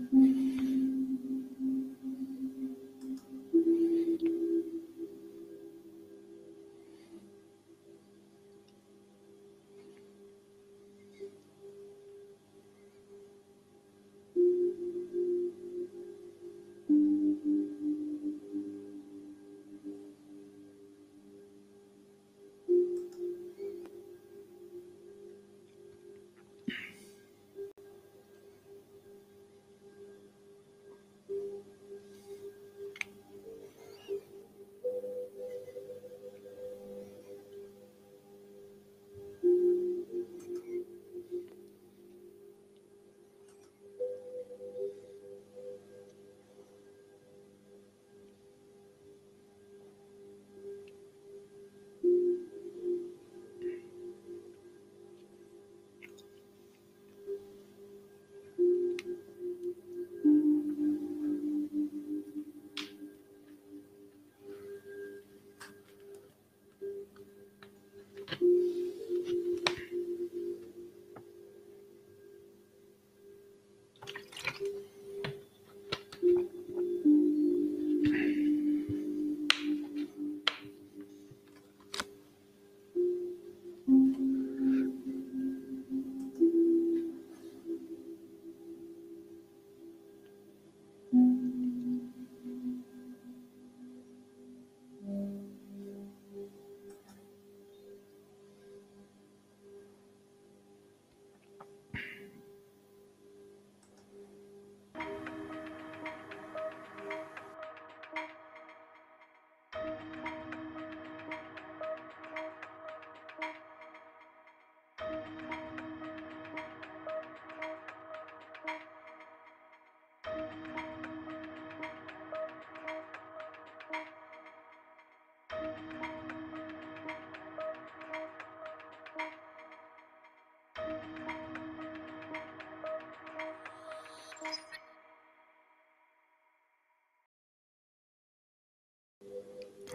Mm-hmm.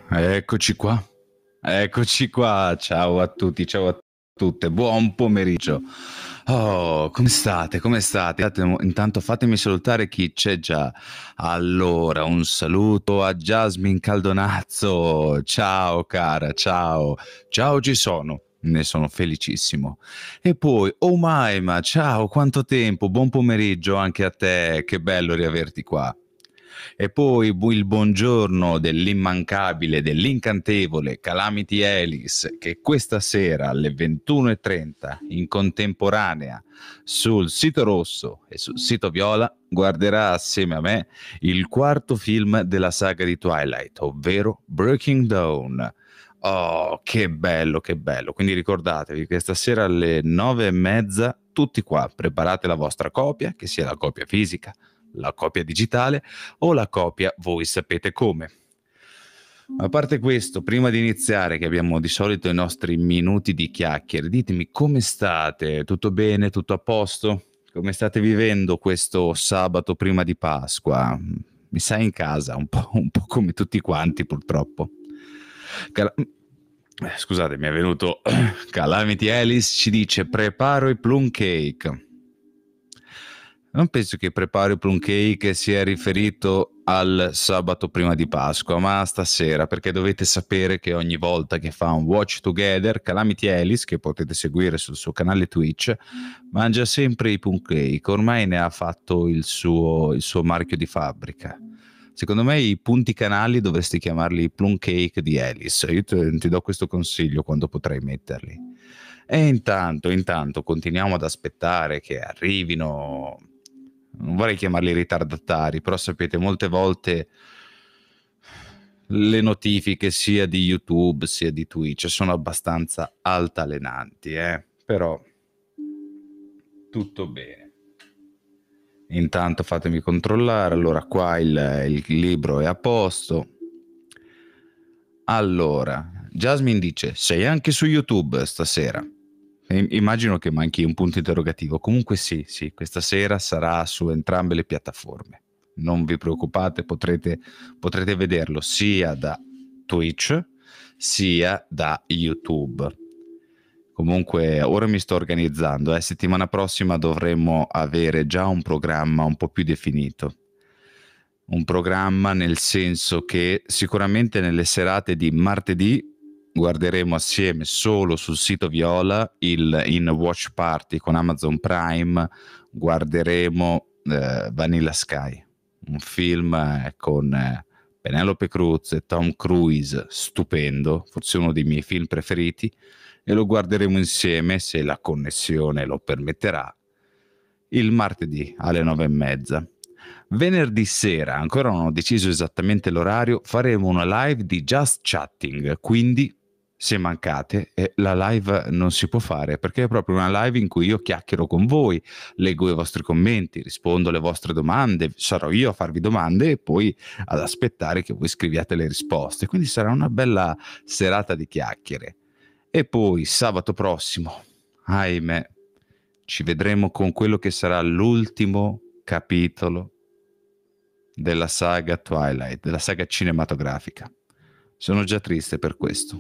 Eccoci qua, eccoci qua, ciao a tutti, ciao a tutte, buon pomeriggio. Oh, come state? Come state? Intanto fatemi salutare chi c'è già. Allora, un saluto a Jasmine Caldonazzo. Ciao cara, ciao. Ciao, ci sono ne sono felicissimo. E poi, oh Maima, ciao, quanto tempo, buon pomeriggio anche a te, che bello riaverti qua e poi il buongiorno dell'immancabile, dell'incantevole Calamity Alice che questa sera alle 21.30 in contemporanea sul sito rosso e sul sito viola guarderà assieme a me il quarto film della saga di Twilight, ovvero Breaking Dawn. Oh, che bello, che bello. Quindi ricordatevi che stasera alle nove e mezza tutti qua preparate la vostra copia, che sia la copia fisica, la copia digitale o la copia voi sapete come. A parte questo, prima di iniziare, che abbiamo di solito i nostri minuti di chiacchiere, ditemi come state? Tutto bene? Tutto a posto? Come state vivendo questo sabato prima di Pasqua? Mi sa in casa, un po', un po come tutti quanti purtroppo. Cal- Scusate, mi è venuto Calamity Alice, ci dice preparo i plum cake. Non penso che prepari plum cake sia riferito al sabato prima di Pasqua, ma stasera, perché dovete sapere che ogni volta che fa un Watch Together, Calamity Alice, che potete seguire sul suo canale Twitch, mangia sempre i plum cake. Ormai ne ha fatto il suo, il suo marchio di fabbrica. Secondo me i punti canali dovresti chiamarli plum cake di Alice. Io te, ti do questo consiglio quando potrai metterli. E intanto, intanto continuiamo ad aspettare che arrivino non vorrei chiamarli ritardatari, però sapete, molte volte le notifiche sia di YouTube sia di Twitch sono abbastanza altalenanti, eh? però tutto bene. Intanto fatemi controllare, allora qua il, il libro è a posto. Allora, Jasmine dice, sei anche su YouTube stasera? E immagino che manchi un punto interrogativo. Comunque sì, sì, questa sera sarà su entrambe le piattaforme. Non vi preoccupate, potrete, potrete vederlo sia da Twitch sia da YouTube. Comunque ora mi sto organizzando, eh. settimana prossima dovremo avere già un programma un po' più definito. Un programma nel senso che sicuramente nelle serate di martedì guarderemo assieme solo sul sito Viola il, in Watch Party con Amazon Prime guarderemo eh, Vanilla Sky un film eh, con eh, Penelope Cruz e Tom Cruise stupendo forse uno dei miei film preferiti e lo guarderemo insieme se la connessione lo permetterà il martedì alle nove e mezza Venerdì sera, ancora non ho deciso esattamente l'orario, faremo una live di Just Chatting, quindi se mancate, eh, la live non si può fare perché è proprio una live in cui io chiacchiero con voi, leggo i vostri commenti, rispondo alle vostre domande, sarò io a farvi domande e poi ad aspettare che voi scriviate le risposte. Quindi sarà una bella serata di chiacchiere. E poi sabato prossimo, ahimè, ci vedremo con quello che sarà l'ultimo capitolo della saga Twilight, della saga cinematografica. Sono già triste per questo.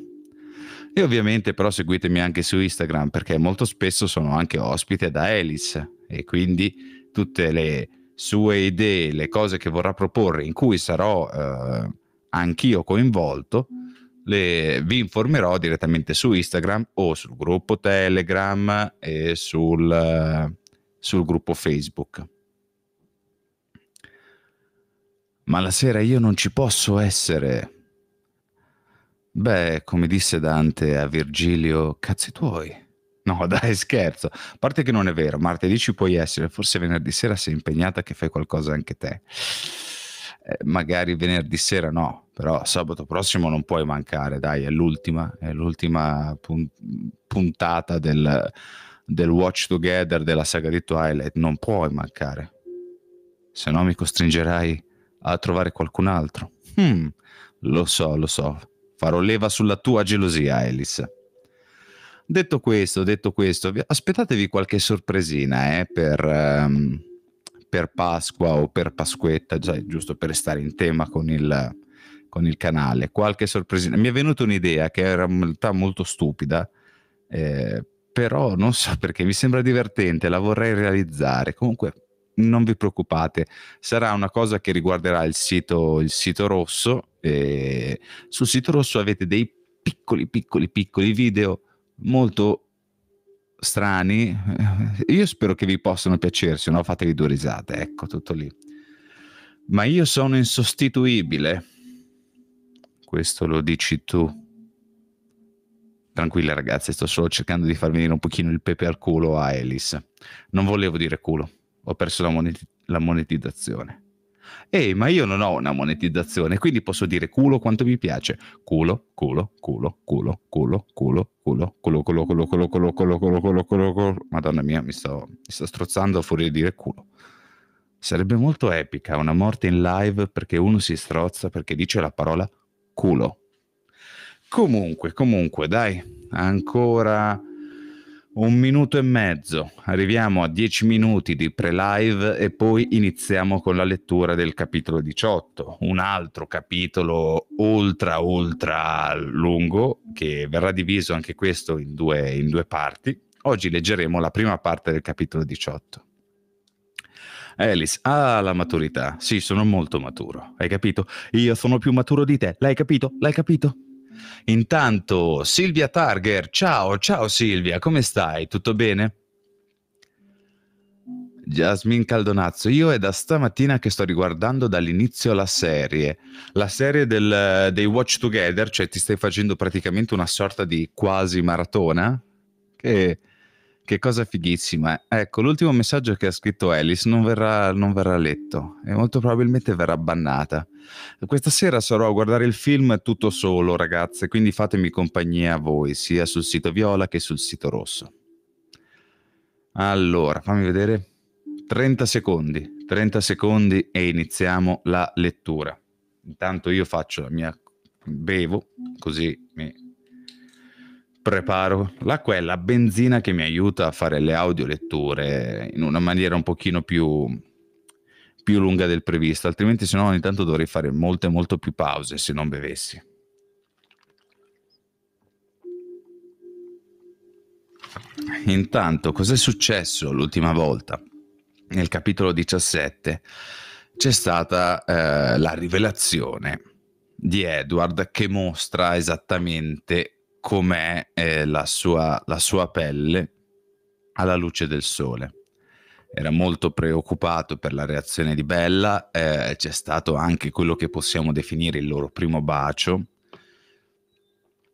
E ovviamente però seguitemi anche su Instagram perché molto spesso sono anche ospite da Alice e quindi tutte le sue idee, le cose che vorrà proporre in cui sarò eh, anch'io coinvolto, le, vi informerò direttamente su Instagram o sul gruppo Telegram e sul, sul gruppo Facebook. Ma la sera io non ci posso essere Beh, come disse Dante a Virgilio, cazzi tuoi. No, dai, scherzo. A parte che non è vero, martedì ci puoi essere, forse venerdì sera sei impegnata che fai qualcosa anche te. Eh, magari venerdì sera no, però sabato prossimo non puoi mancare, dai, è l'ultima, è l'ultima pun- puntata del, del Watch Together della saga di Twilight, non puoi mancare. Se no mi costringerai a trovare qualcun altro. Hmm, lo so, lo so. Farò leva sulla tua gelosia, Alice. Detto questo, detto questo, aspettatevi qualche sorpresina eh, per, um, per, Pasqua o per Pasquetta, già, giusto per stare in tema con il, con il, canale. Qualche sorpresina. Mi è venuta un'idea che era in realtà molto stupida, eh, però non so perché mi sembra divertente, la vorrei realizzare. Comunque non vi preoccupate, sarà una cosa che riguarderà il sito, il sito rosso eh, sul sito rosso avete dei piccoli, piccoli, piccoli video molto strani. Io spero che vi possano piacere, se no fatevi due risate, ecco, tutto lì. Ma io sono insostituibile. Questo lo dici tu. Tranquilla ragazzi, sto solo cercando di far venire un pochino il pepe al culo a Alice. Non volevo dire culo, ho perso la, monet- la monetizzazione. Ehi, ma io non ho una monetizzazione, quindi posso dire culo quanto mi piace. Culo, culo, culo, culo, culo, culo, culo, culo, culo, culo, culo, culo, culo, culo, culo, culo, culo. Madonna mia, mi sto, mi sto strozzando fuori di dire culo. Sarebbe molto epica una morte in live perché uno si strozza perché dice la parola culo. Comunque, comunque, dai, ancora un minuto e mezzo, arriviamo a dieci minuti di pre-live e poi iniziamo con la lettura del capitolo 18, un altro capitolo ultra ultra lungo che verrà diviso anche questo in due, in due parti. Oggi leggeremo la prima parte del capitolo 18. Alice, ah, la maturità. Sì, sono molto maturo. Hai capito? Io sono più maturo di te. L'hai capito? L'hai capito? Intanto Silvia Targer, ciao, ciao Silvia, come stai? Tutto bene? Jasmin Caldonazzo, io è da stamattina che sto riguardando dall'inizio la serie, la serie del, dei Watch Together, cioè ti stai facendo praticamente una sorta di quasi maratona, che, che cosa fighissima. Ecco, l'ultimo messaggio che ha scritto Alice non verrà, non verrà letto e molto probabilmente verrà bannata. Questa sera sarò a guardare il film tutto solo, ragazze, quindi fatemi compagnia a voi, sia sul sito viola che sul sito rosso. Allora, fammi vedere. 30 secondi, 30 secondi e iniziamo la lettura. Intanto io faccio la mia bevo, così mi preparo. L'acqua è la benzina che mi aiuta a fare le audioletture in una maniera un pochino più più lunga del previsto, altrimenti se no ogni tanto dovrei fare molte, molto più pause se non bevessi. Intanto, cos'è successo l'ultima volta? Nel capitolo 17 c'è stata eh, la rivelazione di Edward che mostra esattamente com'è eh, la, sua, la sua pelle alla luce del sole era molto preoccupato per la reazione di Bella, eh, c'è stato anche quello che possiamo definire il loro primo bacio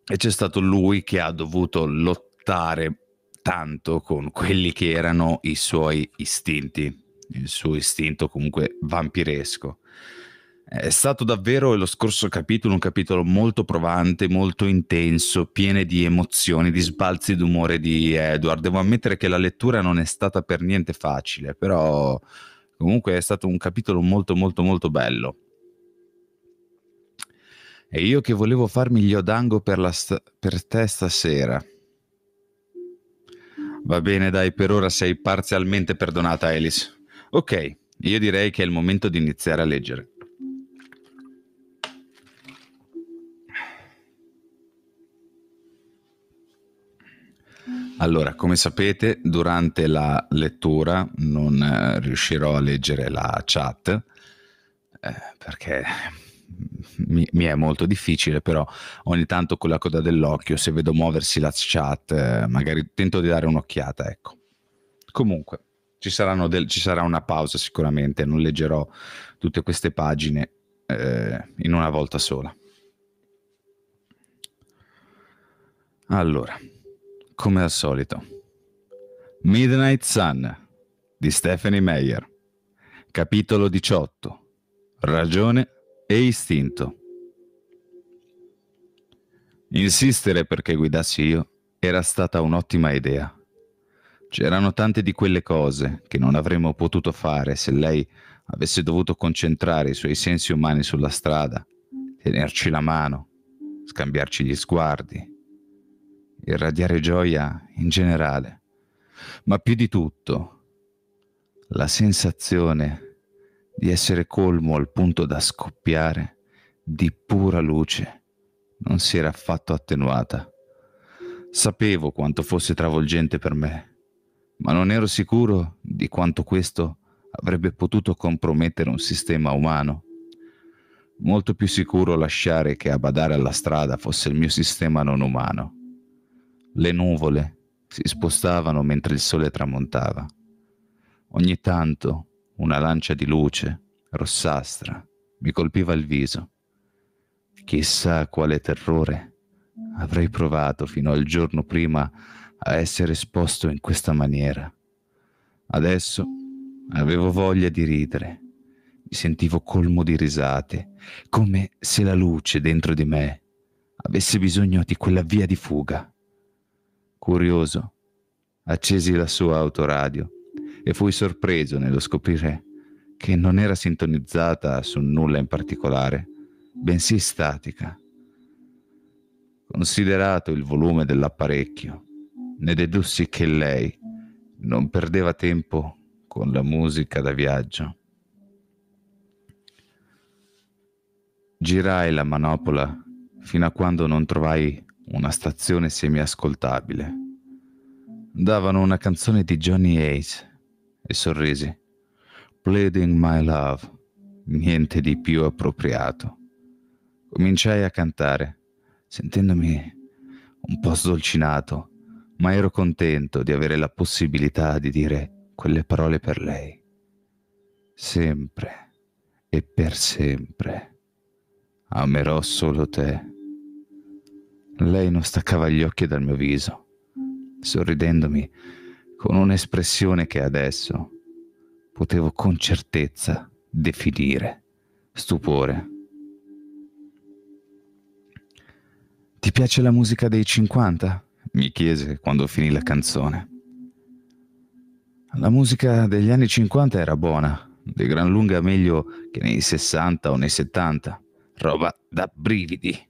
e c'è stato lui che ha dovuto lottare tanto con quelli che erano i suoi istinti, il suo istinto comunque vampiresco. È stato davvero lo scorso capitolo un capitolo molto provante, molto intenso, pieno di emozioni, di sbalzi d'umore di Edward. Devo ammettere che la lettura non è stata per niente facile, però comunque è stato un capitolo molto molto molto bello. E io che volevo farmi gli odango per, st- per te stasera. Va bene, dai, per ora sei parzialmente perdonata, Alice. Ok, io direi che è il momento di iniziare a leggere. Allora, come sapete, durante la lettura non eh, riuscirò a leggere la chat eh, perché mi, mi, è molto difficile, però ogni tanto con la coda dell'occhio, se vedo muoversi la chat, eh, magari tento di dare un'occhiata, ecco. Comunque, ci, del, ci, sarà una pausa sicuramente, non leggerò tutte queste pagine eh, in una volta sola. Allora, come al solito. Midnight Sun di Stephanie Meyer, capitolo 18. Ragione e istinto. Insistere perché guidassi io era stata un'ottima idea. C'erano tante di quelle cose che non avremmo potuto fare se lei avesse dovuto concentrare i suoi sensi umani sulla strada, tenerci la mano, scambiarci gli sguardi, irradiare gioia in generale, ma più di tutto la sensazione di essere colmo al punto da scoppiare di pura luce non si era affatto attenuata. Sapevo quanto fosse travolgente per me, ma non ero sicuro di quanto questo avrebbe potuto compromettere un sistema umano. Molto più sicuro lasciare che a badare alla strada fosse il mio sistema non umano. Le nuvole si spostavano mentre il sole tramontava. Ogni tanto una lancia di luce, rossastra, mi colpiva il viso. Chissà quale terrore avrei provato fino al giorno prima a essere esposto in questa maniera. Adesso avevo voglia di ridere, mi sentivo colmo di risate, come se la luce dentro di me avesse bisogno di quella via di fuga. Curioso, accesi la sua autoradio e fui sorpreso nello scoprire che non era sintonizzata su nulla in particolare, bensì statica. Considerato il volume dell'apparecchio, ne dedussi che lei non perdeva tempo con la musica da viaggio. Girai la manopola fino a quando non trovai una stazione semiascoltabile. Davano una canzone di Johnny Ace e sorrisi. Pleading My Love, niente di più appropriato. Cominciai a cantare, sentendomi un po' sdolcinato, ma ero contento di avere la possibilità di dire quelle parole per lei. Sempre e per sempre. Amerò solo te. Lei non staccava gli occhi dal mio viso, sorridendomi con un'espressione che adesso potevo con certezza definire stupore. Ti piace la musica dei 50? mi chiese quando finì la canzone. La musica degli anni 50 era buona, di gran lunga meglio che nei 60 o nei 70, roba da brividi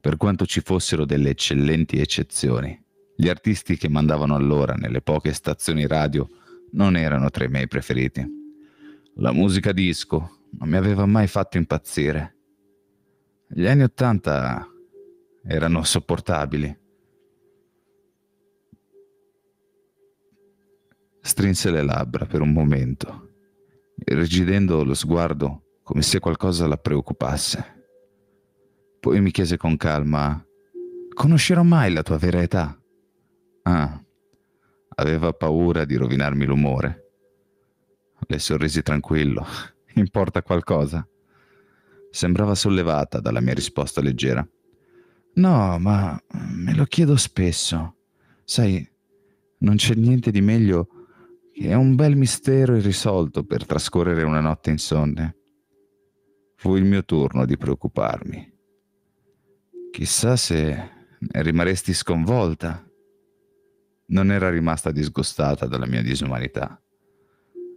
per quanto ci fossero delle eccellenti eccezioni. Gli artisti che mandavano allora nelle poche stazioni radio non erano tra i miei preferiti. La musica disco non mi aveva mai fatto impazzire. Gli anni Ottanta erano sopportabili. Strinse le labbra per un momento, irrigidendo lo sguardo come se qualcosa la preoccupasse. Poi mi chiese con calma, conoscerò mai la tua vera età? Ah, aveva paura di rovinarmi l'umore. Le sorrisi tranquillo, importa qualcosa? Sembrava sollevata dalla mia risposta leggera. No, ma me lo chiedo spesso. Sai, non c'è niente di meglio che un bel mistero irrisolto per trascorrere una notte insonne. Fu il mio turno di preoccuparmi. Chissà se rimaresti sconvolta. Non era rimasta disgustata dalla mia disumanità,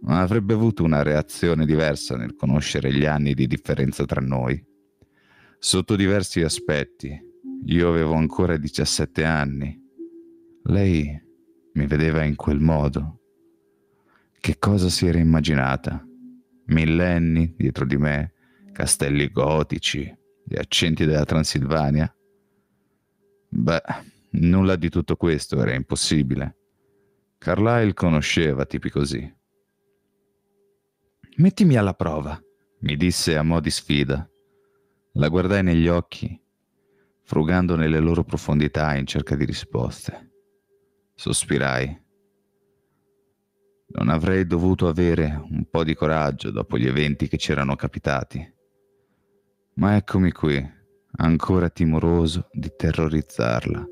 ma avrebbe avuto una reazione diversa nel conoscere gli anni di differenza tra noi. Sotto diversi aspetti, io avevo ancora 17 anni. Lei mi vedeva in quel modo. Che cosa si era immaginata? Millenni dietro di me, castelli gotici, gli accenti della Transilvania? Beh, nulla di tutto questo era impossibile. Carlyle conosceva tipi così. Mettimi alla prova, mi disse a mo' di sfida. La guardai negli occhi, frugando nelle loro profondità in cerca di risposte. Sospirai. Non avrei dovuto avere un po' di coraggio dopo gli eventi che c'erano capitati. Ma eccomi qui, ancora timoroso di terrorizzarla.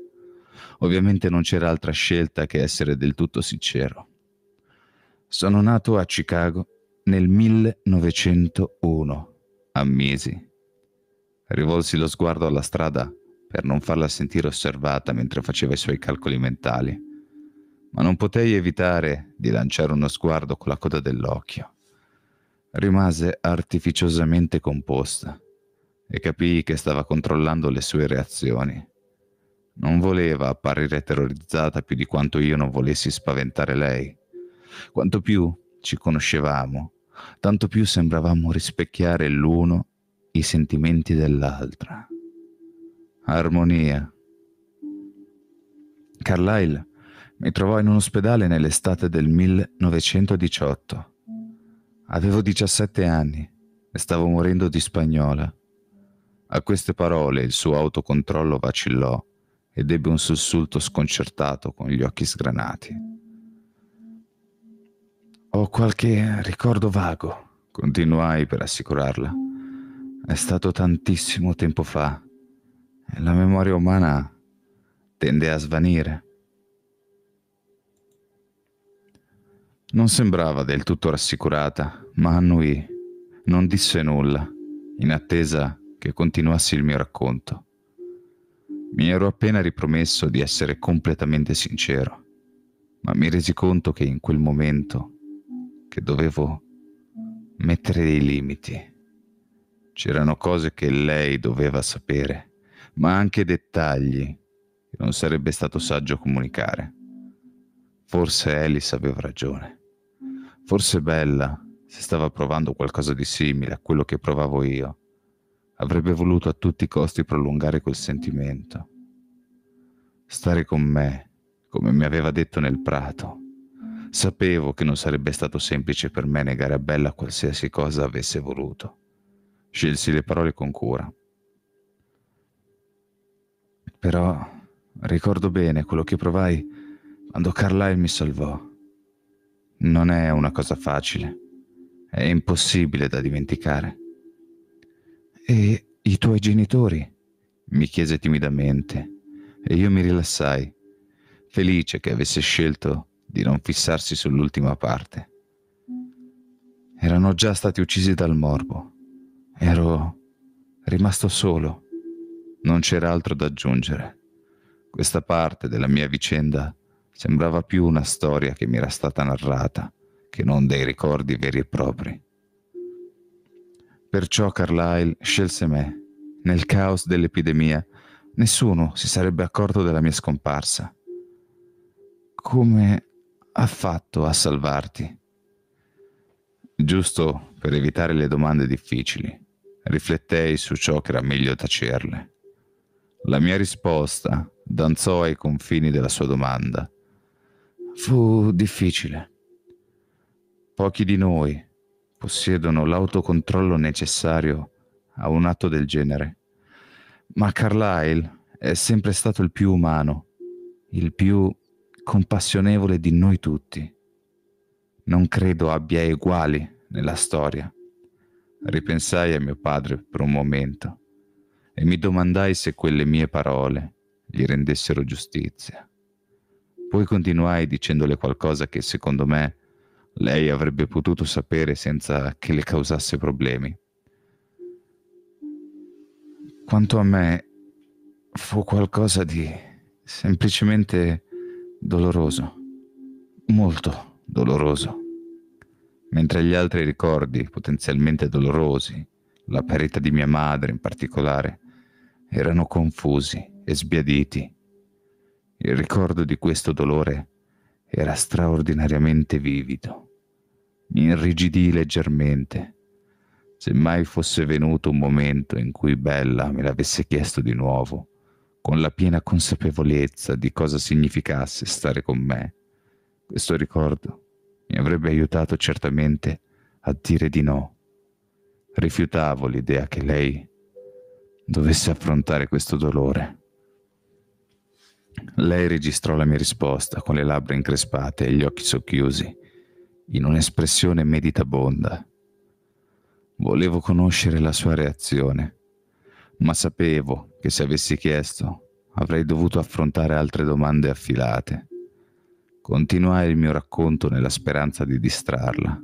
Ovviamente non c'era altra scelta che essere del tutto sincero. Sono nato a Chicago nel 1901, ammisi. Rivolsi lo sguardo alla strada per non farla sentire osservata mentre faceva i suoi calcoli mentali, ma non potei evitare di lanciare uno sguardo con la coda dell'occhio. Rimase artificiosamente composta e capii che stava controllando le sue reazioni. Non voleva apparire terrorizzata più di quanto io non volessi spaventare lei. Quanto più ci conoscevamo, tanto più sembravamo rispecchiare l'uno i sentimenti dell'altra. Armonia. Carlyle mi trovò in un ospedale nell'estate del 1918. Avevo 17 anni e stavo morendo di spagnola. A queste parole il suo autocontrollo vacillò ed ebbe un sussulto sconcertato con gli occhi sgranati. Ho qualche ricordo vago, continuai per assicurarla. È stato tantissimo tempo fa e la memoria umana tende a svanire. Non sembrava del tutto rassicurata, ma annuì, non disse nulla, in attesa che continuassi il mio racconto. Mi ero appena ripromesso di essere completamente sincero, ma mi resi conto che in quel momento che dovevo mettere dei limiti. C'erano cose che lei doveva sapere, ma anche dettagli che non sarebbe stato saggio comunicare. Forse Alice aveva ragione. Forse Bella, se stava provando qualcosa di simile a quello che provavo io, Avrebbe voluto a tutti i costi prolungare quel sentimento. Stare con me, come mi aveva detto nel prato. Sapevo che non sarebbe stato semplice per me negare a Bella qualsiasi cosa avesse voluto. Scelsi le parole con cura. Però ricordo bene quello che provai quando Carlyle mi salvò. Non è una cosa facile, è impossibile da dimenticare. E i tuoi genitori? mi chiese timidamente e io mi rilassai, felice che avesse scelto di non fissarsi sull'ultima parte. Erano già stati uccisi dal morbo. Ero rimasto solo. Non c'era altro da aggiungere. Questa parte della mia vicenda sembrava più una storia che mi era stata narrata che non dei ricordi veri e propri. Perciò Carlyle scelse me. Nel caos dell'epidemia, nessuno si sarebbe accorto della mia scomparsa. Come ha fatto a salvarti? Giusto per evitare le domande difficili, riflettei su ciò che era meglio tacerle. La mia risposta danzò ai confini della sua domanda. Fu difficile. Pochi di noi possiedono l'autocontrollo necessario a un atto del genere. Ma Carlyle è sempre stato il più umano, il più compassionevole di noi tutti. Non credo abbia eguali nella storia. Ripensai a mio padre per un momento e mi domandai se quelle mie parole gli rendessero giustizia. Poi continuai dicendole qualcosa che secondo me lei avrebbe potuto sapere senza che le causasse problemi. Quanto a me, fu qualcosa di semplicemente doloroso, molto doloroso. Mentre gli altri ricordi, potenzialmente dolorosi, la parità di mia madre in particolare, erano confusi e sbiaditi. Il ricordo di questo dolore era straordinariamente vivido. Mi irrigidì leggermente. Se mai fosse venuto un momento in cui Bella me l'avesse chiesto di nuovo, con la piena consapevolezza di cosa significasse stare con me, questo ricordo mi avrebbe aiutato certamente a dire di no. Rifiutavo l'idea che lei dovesse affrontare questo dolore. Lei registrò la mia risposta con le labbra increspate e gli occhi socchiusi, in un'espressione meditabonda. Volevo conoscere la sua reazione, ma sapevo che se avessi chiesto avrei dovuto affrontare altre domande affilate. Continuai il mio racconto nella speranza di distrarla.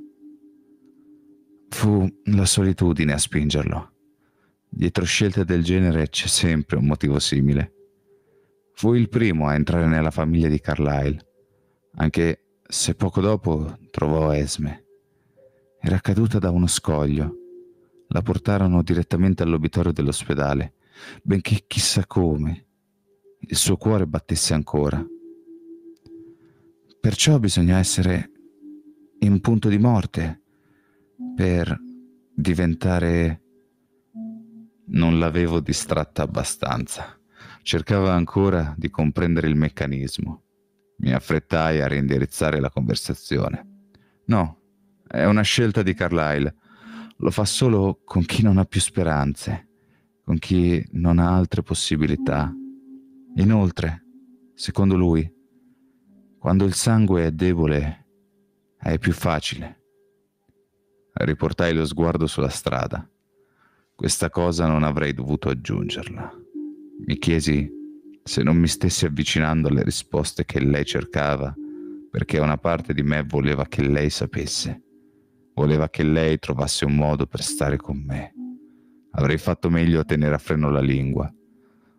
Fu la solitudine a spingerlo. Dietro scelte del genere c'è sempre un motivo simile. Fu il primo a entrare nella famiglia di Carlyle, anche se poco dopo trovò Esme. Era caduta da uno scoglio. La portarono direttamente all'obitorio dell'ospedale, benché chissà come il suo cuore battesse ancora. Perciò bisogna essere in punto di morte per diventare... Non l'avevo distratta abbastanza. Cercava ancora di comprendere il meccanismo. Mi affrettai a rindirizzare la conversazione. No, è una scelta di Carlyle. Lo fa solo con chi non ha più speranze, con chi non ha altre possibilità. Inoltre, secondo lui, quando il sangue è debole, è più facile. Riportai lo sguardo sulla strada. Questa cosa non avrei dovuto aggiungerla. Mi chiesi se non mi stessi avvicinando alle risposte che lei cercava, perché una parte di me voleva che lei sapesse, voleva che lei trovasse un modo per stare con me. Avrei fatto meglio a tenere a freno la lingua,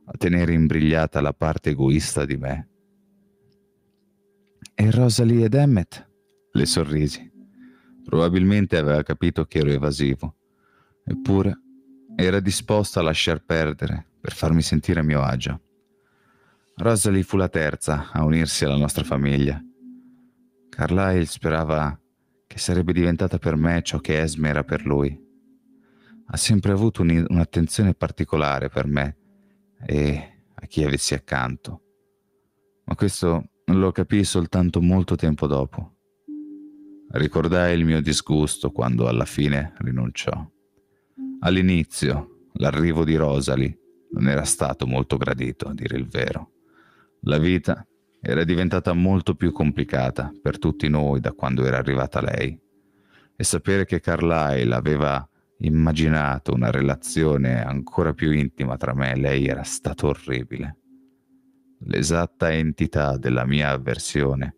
a tenere imbrigliata la parte egoista di me. E Rosalie ed Emmet? Le sorrisi. Probabilmente aveva capito che ero evasivo, eppure era disposta a lasciar perdere per farmi sentire a mio agio. Rosalie fu la terza a unirsi alla nostra famiglia. Carlyle sperava che sarebbe diventata per me ciò che Esme era per lui. Ha sempre avuto un'attenzione particolare per me e a chi avessi accanto. Ma questo lo capii soltanto molto tempo dopo. Ricordai il mio disgusto quando alla fine rinunciò. All'inizio, l'arrivo di Rosalie non era stato molto gradito, a dire il vero. La vita era diventata molto più complicata per tutti noi da quando era arrivata lei. E sapere che Carlyle aveva immaginato una relazione ancora più intima tra me e lei era stato orribile. L'esatta entità della mia avversione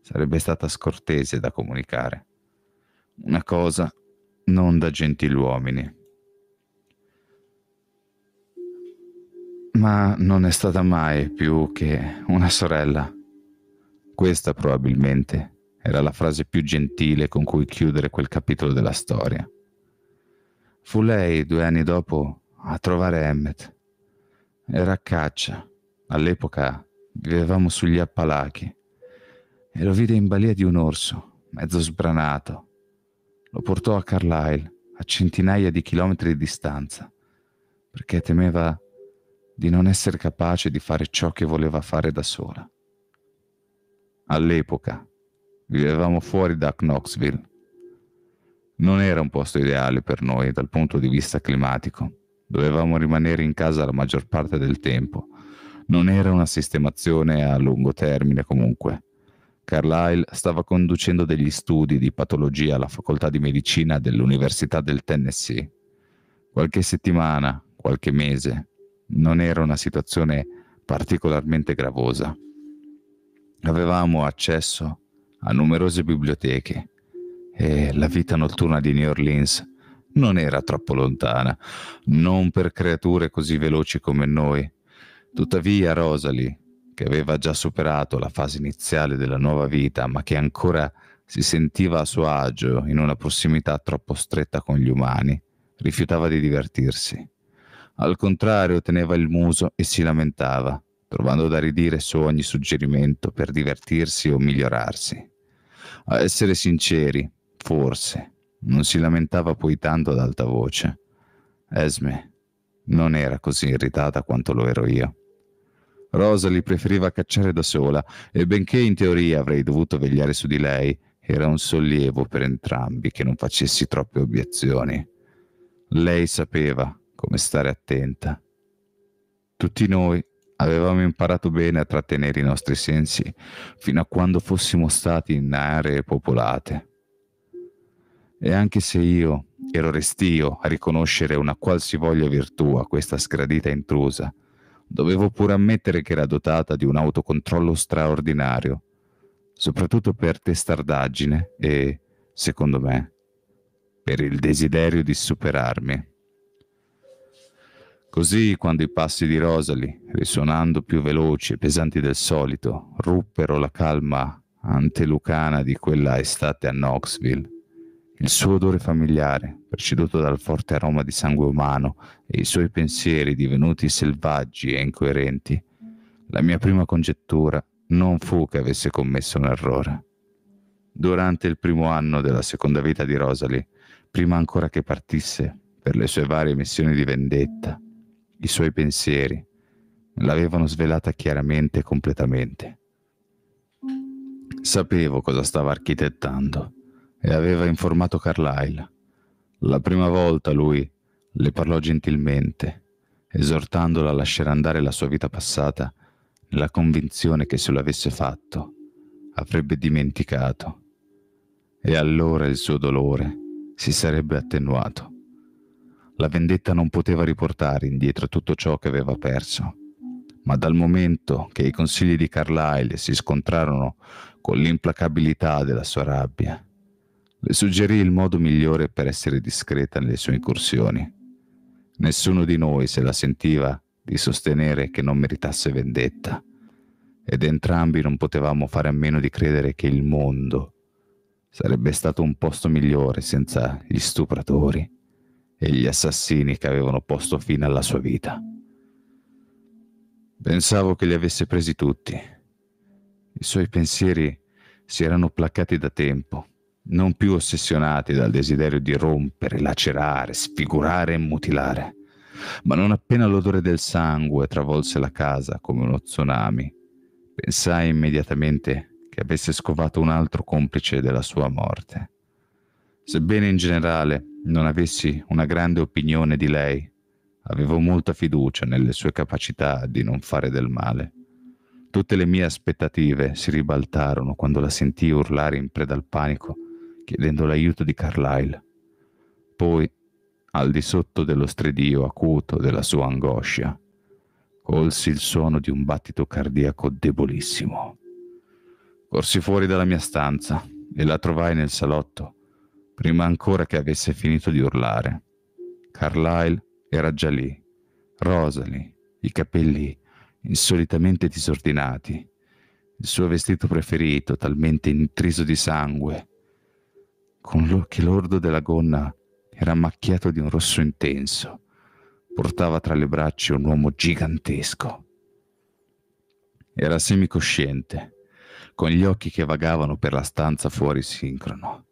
sarebbe stata scortese da comunicare. Una cosa non da gentiluomini ma non è stata mai più che una sorella. Questa probabilmente era la frase più gentile con cui chiudere quel capitolo della storia. Fu lei, due anni dopo, a trovare Emmet. Era a caccia. All'epoca vivevamo sugli Appalachi e lo vide in balia di un orso, mezzo sbranato. Lo portò a Carlisle, a centinaia di chilometri di distanza, perché temeva di non essere capace di fare ciò che voleva fare da sola. All'epoca vivevamo fuori da Knoxville. Non era un posto ideale per noi dal punto di vista climatico. Dovevamo rimanere in casa la maggior parte del tempo. Non era una sistemazione a lungo termine comunque. Carlyle stava conducendo degli studi di patologia alla facoltà di medicina dell'Università del Tennessee. Qualche settimana, qualche mese, non era una situazione particolarmente gravosa. Avevamo accesso a numerose biblioteche e la vita notturna di New Orleans non era troppo lontana, non per creature così veloci come noi. Tuttavia Rosalie, che aveva già superato la fase iniziale della nuova vita, ma che ancora si sentiva a suo agio in una prossimità troppo stretta con gli umani, rifiutava di divertirsi. Al contrario, teneva il muso e si lamentava, trovando da ridire su ogni suggerimento per divertirsi o migliorarsi. A essere sinceri, forse, non si lamentava poi tanto ad alta voce. Esme non era così irritata quanto lo ero io. Rosa li preferiva cacciare da sola e benché in teoria avrei dovuto vegliare su di lei, era un sollievo per entrambi che non facessi troppe obiezioni. Lei sapeva come stare attenta. Tutti noi avevamo imparato bene a trattenere i nostri sensi fino a quando fossimo stati in aree popolate. E anche se io ero restio a riconoscere una qualsivoglia virtù a questa sgradita intrusa, dovevo pure ammettere che era dotata di un autocontrollo straordinario, soprattutto per testardaggine e, secondo me, per il desiderio di superarmi. Così, quando i passi di Rosalie, risuonando più veloci e pesanti del solito, ruppero la calma antelucana di quella estate a Knoxville, il suo odore familiare, preceduto dal forte aroma di sangue umano e i suoi pensieri divenuti selvaggi e incoerenti, la mia prima congettura non fu che avesse commesso un errore. Durante il primo anno della seconda vita di Rosalie, prima ancora che partisse per le sue varie missioni di vendetta, i suoi pensieri, l'avevano svelata chiaramente e completamente. Sapevo cosa stava architettando e aveva informato Carlyle. La prima volta lui le parlò gentilmente, esortandola a lasciare andare la sua vita passata nella convinzione che se lo avesse fatto avrebbe dimenticato. E allora il suo dolore si sarebbe attenuato. La vendetta non poteva riportare indietro tutto ciò che aveva perso. Ma dal momento che i consigli di Carlyle si scontrarono con l'implacabilità della sua rabbia, le suggerì il modo migliore per essere discreta nelle sue incursioni. Nessuno di noi se la sentiva di sostenere che non meritasse vendetta, ed entrambi non potevamo fare a meno di credere che il mondo sarebbe stato un posto migliore senza gli stupratori e gli assassini che avevano posto fine alla sua vita. Pensavo che li avesse presi tutti. I suoi pensieri si erano placati da tempo, non più ossessionati dal desiderio di rompere, lacerare, sfigurare e mutilare. Ma non appena l'odore del sangue travolse la casa come uno tsunami, pensai immediatamente che avesse scovato un altro complice della sua morte. Sebbene in generale non avessi una grande opinione di lei, avevo molta fiducia nelle sue capacità di non fare del male. Tutte le mie aspettative si ribaltarono quando la sentii urlare in preda al panico, chiedendo l'aiuto di Carlyle. Poi, al di sotto dello stridio acuto della sua angoscia, colsi il suono di un battito cardiaco debolissimo. Corsi fuori dalla mia stanza e la trovai nel salotto prima ancora che avesse finito di urlare. Carlyle era già lì, Rosalie, i capelli insolitamente disordinati, il suo vestito preferito talmente intriso di sangue, con l'occhio l'ordo della gonna era macchiato di un rosso intenso, portava tra le braccia un uomo gigantesco. Era semicosciente, con gli occhi che vagavano per la stanza fuori sincrono.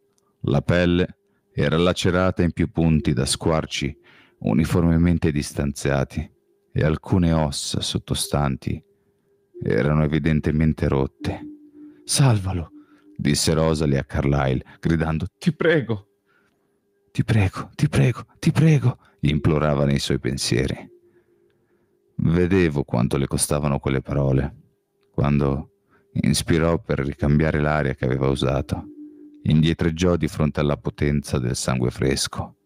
La pelle era lacerata in più punti da squarci uniformemente distanziati e alcune ossa sottostanti erano evidentemente rotte. Salvalo, disse Rosalie a Carlyle, gridando Ti prego, ti prego, ti prego, ti prego, gli implorava nei suoi pensieri. Vedevo quanto le costavano quelle parole, quando inspirò per ricambiare l'aria che aveva usato indietreggiò di fronte alla potenza del sangue fresco,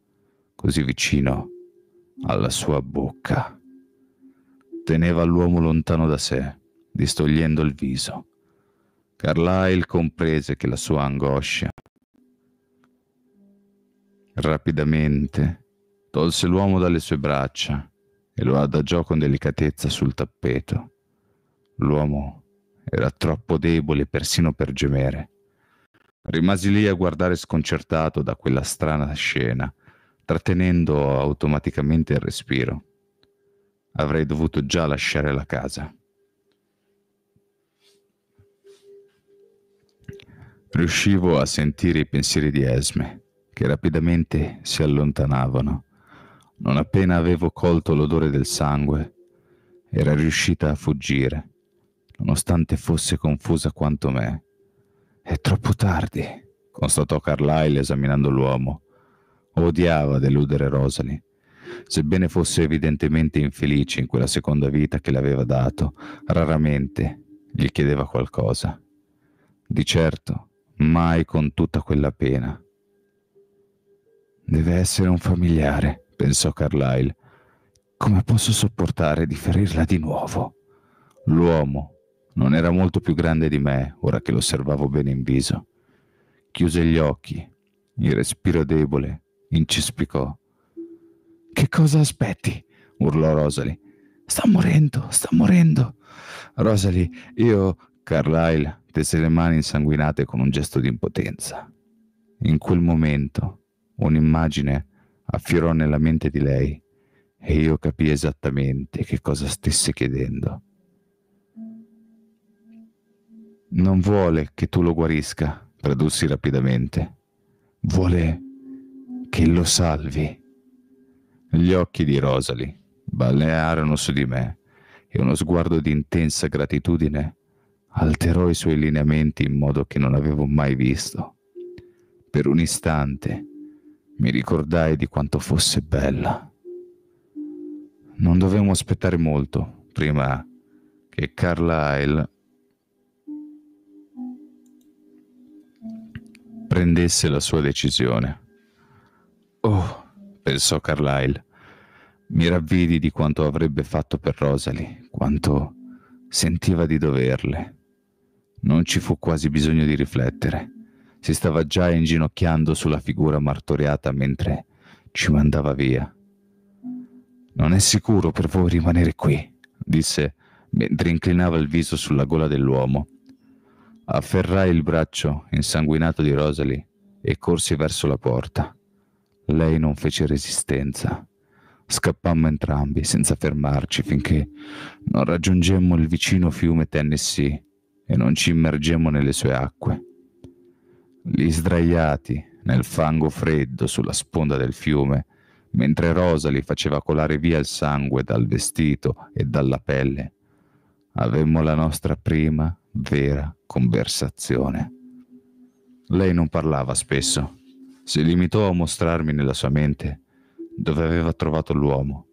così vicino alla sua bocca. Teneva l'uomo lontano da sé, distogliendo il viso. Carlyle comprese che la sua angoscia rapidamente tolse l'uomo dalle sue braccia e lo adagiò con delicatezza sul tappeto. L'uomo era troppo debole persino per gemere. Rimasi lì a guardare sconcertato da quella strana scena, trattenendo automaticamente il respiro. Avrei dovuto già lasciare la casa. Riuscivo a sentire i pensieri di Esme, che rapidamente si allontanavano. Non appena avevo colto l'odore del sangue, era riuscita a fuggire, nonostante fosse confusa quanto me. È troppo tardi, constatò Carlyle esaminando l'uomo. Odiava deludere Rosalie. Sebbene fosse evidentemente infelice in quella seconda vita che le aveva dato, raramente gli chiedeva qualcosa. Di certo, mai con tutta quella pena. Deve essere un familiare, pensò Carlyle. Come posso sopportare di ferirla di nuovo? L'uomo non era molto più grande di me, ora che l'osservavo bene in viso. Chiuse gli occhi, il respiro debole, incespicò. Che cosa aspetti? urlò Rosalie. Sta morendo, sta morendo. Rosalie, io... Carlyle tese le mani insanguinate con un gesto di impotenza. In quel momento un'immagine affiorò nella mente di lei e io capii esattamente che cosa stesse chiedendo non vuole che tu lo guarisca, tradussi rapidamente. Vuole che lo salvi. Gli occhi di Rosalie balnearono su di me e uno sguardo di intensa gratitudine alterò i suoi lineamenti in modo che non avevo mai visto. Per un istante mi ricordai di quanto fosse bella. Non dovevamo aspettare molto prima che Carlyle prendesse la sua decisione. Oh, pensò Carlyle, mi ravvidi di quanto avrebbe fatto per Rosalie, quanto sentiva di doverle. Non ci fu quasi bisogno di riflettere. Si stava già inginocchiando sulla figura martoriata mentre ci mandava via. Non è sicuro per voi rimanere qui, disse mentre inclinava il viso sulla gola dell'uomo. Afferrai il braccio insanguinato di Rosalie e corsi verso la porta. Lei non fece resistenza. Scappammo entrambi senza fermarci finché non raggiungemmo il vicino fiume Tennessee e non ci immergemmo nelle sue acque. Lì sdraiati nel fango freddo sulla sponda del fiume, mentre Rosalie faceva colare via il sangue dal vestito e dalla pelle, avemmo la nostra prima vera conversazione. Lei non parlava spesso, si limitò a mostrarmi nella sua mente dove aveva trovato l'uomo,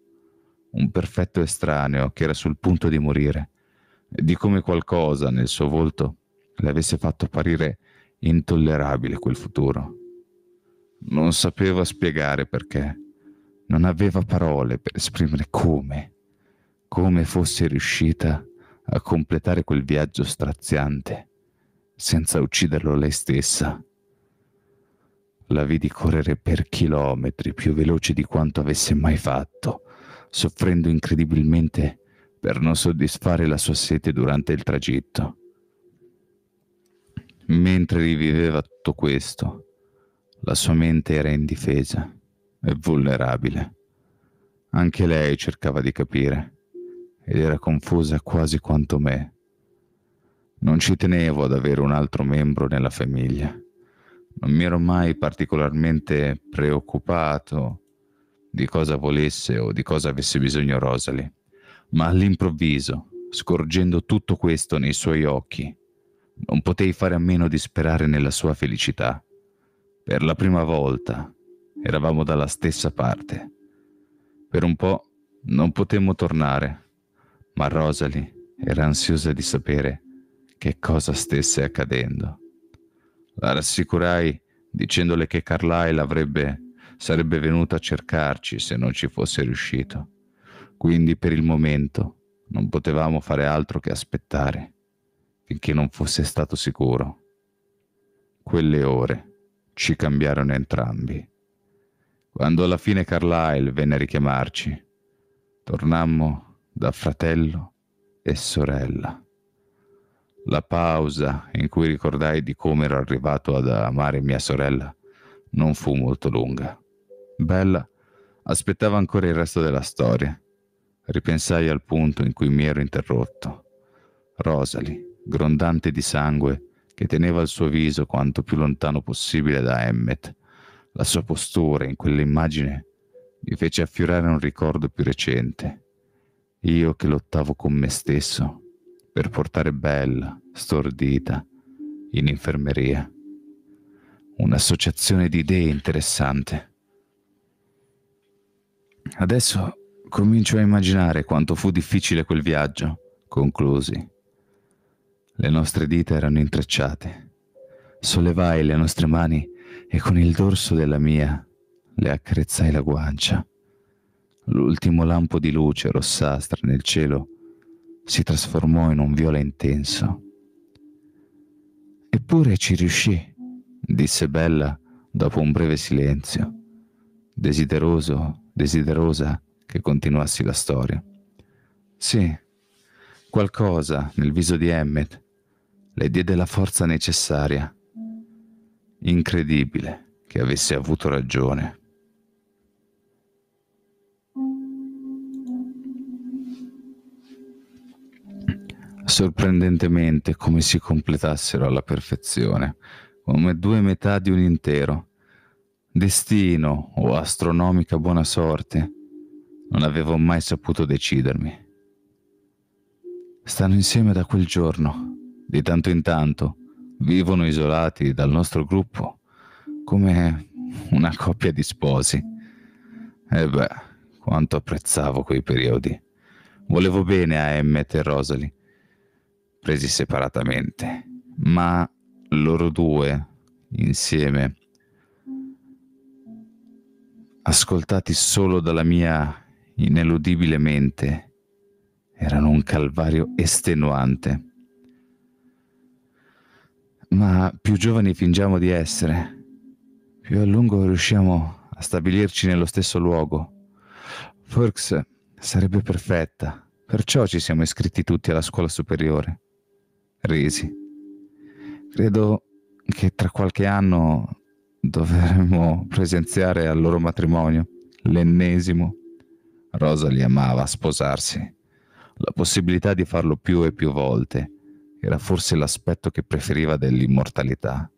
un perfetto estraneo che era sul punto di morire, e di come qualcosa nel suo volto le avesse fatto apparire intollerabile quel futuro. Non sapeva spiegare perché, non aveva parole per esprimere come, come fosse riuscita a a completare quel viaggio straziante, senza ucciderlo lei stessa. La vidi correre per chilometri più veloce di quanto avesse mai fatto, soffrendo incredibilmente per non soddisfare la sua sete durante il tragitto. Mentre riviveva tutto questo, la sua mente era indifesa e vulnerabile. Anche lei cercava di capire ed era confusa quasi quanto me. Non ci tenevo ad avere un altro membro nella famiglia. Non mi ero mai particolarmente preoccupato di cosa volesse o di cosa avesse bisogno Rosalie, ma all'improvviso, scorgendo tutto questo nei suoi occhi, non potei fare a meno di sperare nella sua felicità. Per la prima volta eravamo dalla stessa parte. Per un po' non potemmo tornare ma Rosalie era ansiosa di sapere che cosa stesse accadendo. La rassicurai dicendole che Carlyle avrebbe, sarebbe venuto a cercarci se non ci fosse riuscito. Quindi per il momento non potevamo fare altro che aspettare finché non fosse stato sicuro. Quelle ore ci cambiarono entrambi. Quando alla fine Carlyle venne a richiamarci, tornammo da fratello e sorella. La pausa in cui ricordai di come ero arrivato ad amare mia sorella non fu molto lunga. Bella aspettava ancora il resto della storia. Ripensai al punto in cui mi ero interrotto. Rosalie, grondante di sangue, che teneva il suo viso quanto più lontano possibile da Emmet, la sua postura in quell'immagine mi fece affiorare un ricordo più recente io che lottavo con me stesso per portare Bella, stordita, in infermeria. Un'associazione di idee interessante. Adesso comincio a immaginare quanto fu difficile quel viaggio, conclusi. Le nostre dita erano intrecciate. Sollevai le nostre mani e con il dorso della mia le accarezzai la guancia. L'ultimo lampo di luce rossastra nel cielo si trasformò in un viola intenso. Eppure ci riuscì, disse Bella dopo un breve silenzio, desideroso, desiderosa che continuassi la storia. Sì, qualcosa nel viso di Emmet le diede la forza necessaria. Incredibile che avesse avuto ragione. sorprendentemente come si completassero alla perfezione, come due metà di un intero. Destino o astronomica buona sorte, non avevo mai saputo decidermi. Stanno insieme da quel giorno, di tanto in tanto, vivono isolati dal nostro gruppo, come una coppia di sposi. E beh, quanto apprezzavo quei periodi. Volevo bene a Emmet e Rosalie presi separatamente, ma loro due insieme, ascoltati solo dalla mia ineludibile mente, erano un calvario estenuante. Ma più giovani fingiamo di essere, più a lungo riusciamo a stabilirci nello stesso luogo. Forks sarebbe perfetta, perciò ci siamo iscritti tutti alla scuola superiore resi. Credo che tra qualche anno dovremmo presenziare al loro matrimonio, l'ennesimo. Rosalie amava sposarsi. La possibilità di farlo più e più volte era forse l'aspetto che preferiva dell'immortalità.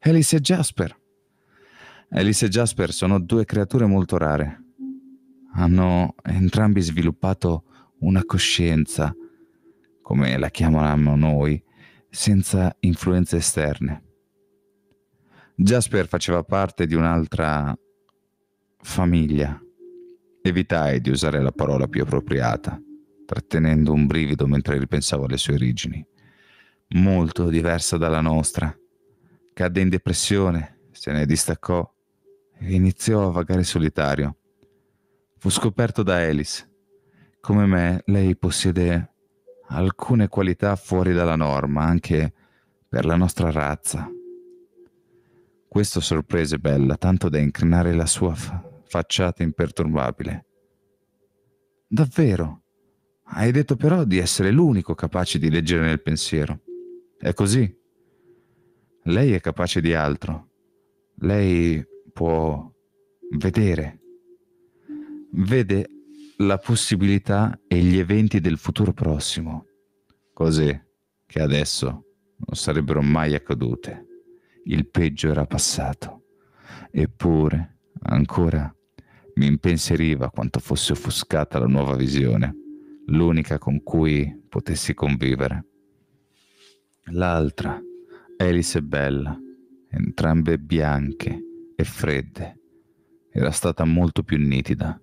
Alice e Jasper. Alice e Jasper sono due creature molto rare. Hanno entrambi sviluppato una coscienza come la chiamiamo noi, senza influenze esterne. Jasper faceva parte di un'altra famiglia. Evitai di usare la parola più appropriata, trattenendo un brivido mentre ripensavo alle sue origini. Molto diversa dalla nostra. Cadde in depressione, se ne distaccò e iniziò a vagare solitario. Fu scoperto da Alice. Come me, lei possiede alcune qualità fuori dalla norma anche per la nostra razza. Questo sorprese Bella tanto da incrinare la sua fa- facciata imperturbabile. Davvero? Hai detto però di essere l'unico capace di leggere nel pensiero. È così. Lei è capace di altro. Lei può vedere. Vede la possibilità e gli eventi del futuro prossimo, cose che adesso non sarebbero mai accadute. Il peggio era passato, eppure ancora mi impensieriva quanto fosse offuscata la nuova visione, l'unica con cui potessi convivere. L'altra, Alice e Bella, entrambe bianche e fredde, era stata molto più nitida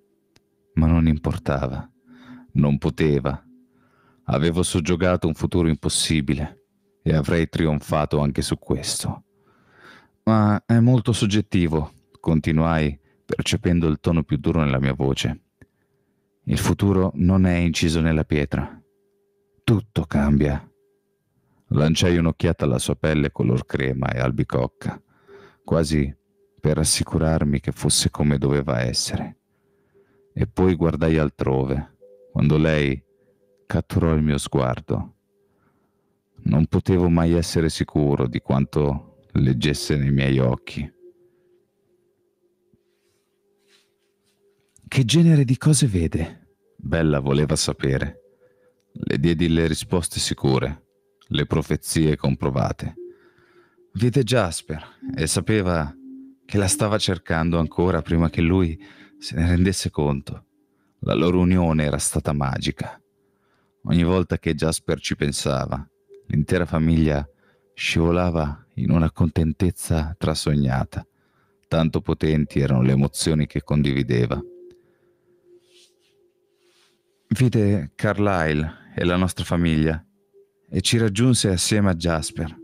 ma non importava, non poteva. Avevo soggiogato un futuro impossibile e avrei trionfato anche su questo. Ma è molto soggettivo, continuai, percependo il tono più duro nella mia voce. Il futuro non è inciso nella pietra. Tutto cambia. Lanciai un'occhiata alla sua pelle color crema e albicocca, quasi per assicurarmi che fosse come doveva essere e poi guardai altrove, quando lei catturò il mio sguardo. Non potevo mai essere sicuro di quanto leggesse nei miei occhi. Che genere di cose vede? Bella voleva sapere. Le diedi le risposte sicure, le profezie comprovate. Vede Jasper e sapeva che la stava cercando ancora prima che lui se ne rendesse conto. La loro unione era stata magica. Ogni volta che Jasper ci pensava, l'intera famiglia scivolava in una contentezza trasognata. Tanto potenti erano le emozioni che condivideva. Vide Carlyle e la nostra famiglia e ci raggiunse assieme a Jasper.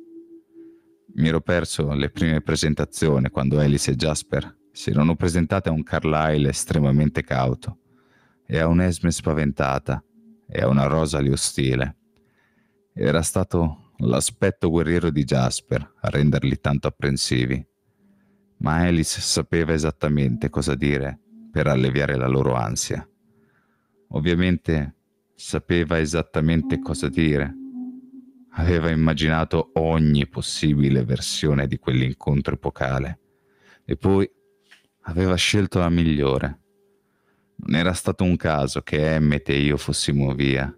Mi ero perso le prime presentazioni quando Alice e Jasper si erano presentate a un Carlyle estremamente cauto, e a un'Esme spaventata, e a una Rosalie ostile. Era stato l'aspetto guerriero di Jasper a renderli tanto apprensivi, ma Alice sapeva esattamente cosa dire per alleviare la loro ansia. Ovviamente sapeva esattamente cosa dire. Aveva immaginato ogni possibile versione di quell'incontro epocale. E poi aveva scelto la migliore. Non era stato un caso che Emmet e io fossimo via.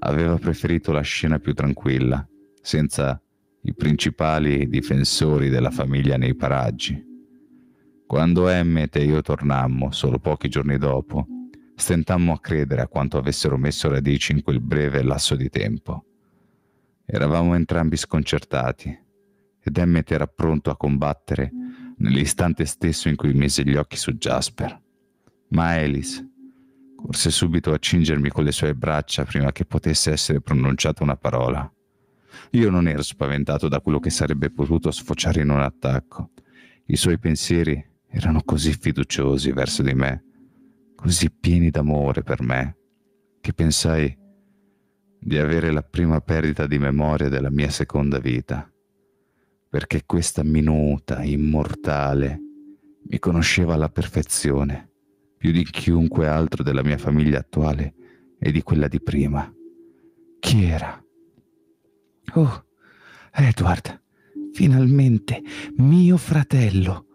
Aveva preferito la scena più tranquilla, senza i principali difensori della famiglia nei paraggi. Quando Emmet e io tornammo, solo pochi giorni dopo, stentammo a credere a quanto avessero messo radici in quel breve lasso di tempo. Eravamo entrambi sconcertati ed Emmet era pronto a combattere nell'istante stesso in cui mise gli occhi su Jasper. Ma Alice corse subito a cingermi con le sue braccia prima che potesse essere pronunciata una parola. Io non ero spaventato da quello che sarebbe potuto sfociare in un attacco. I suoi pensieri erano così fiduciosi verso di me, così pieni d'amore per me, che pensai di avere la prima perdita di memoria della mia seconda vita perché questa minuta immortale mi conosceva alla perfezione, più di chiunque altro della mia famiglia attuale e di quella di prima. Chi era? Oh, Edward, finalmente, mio fratello,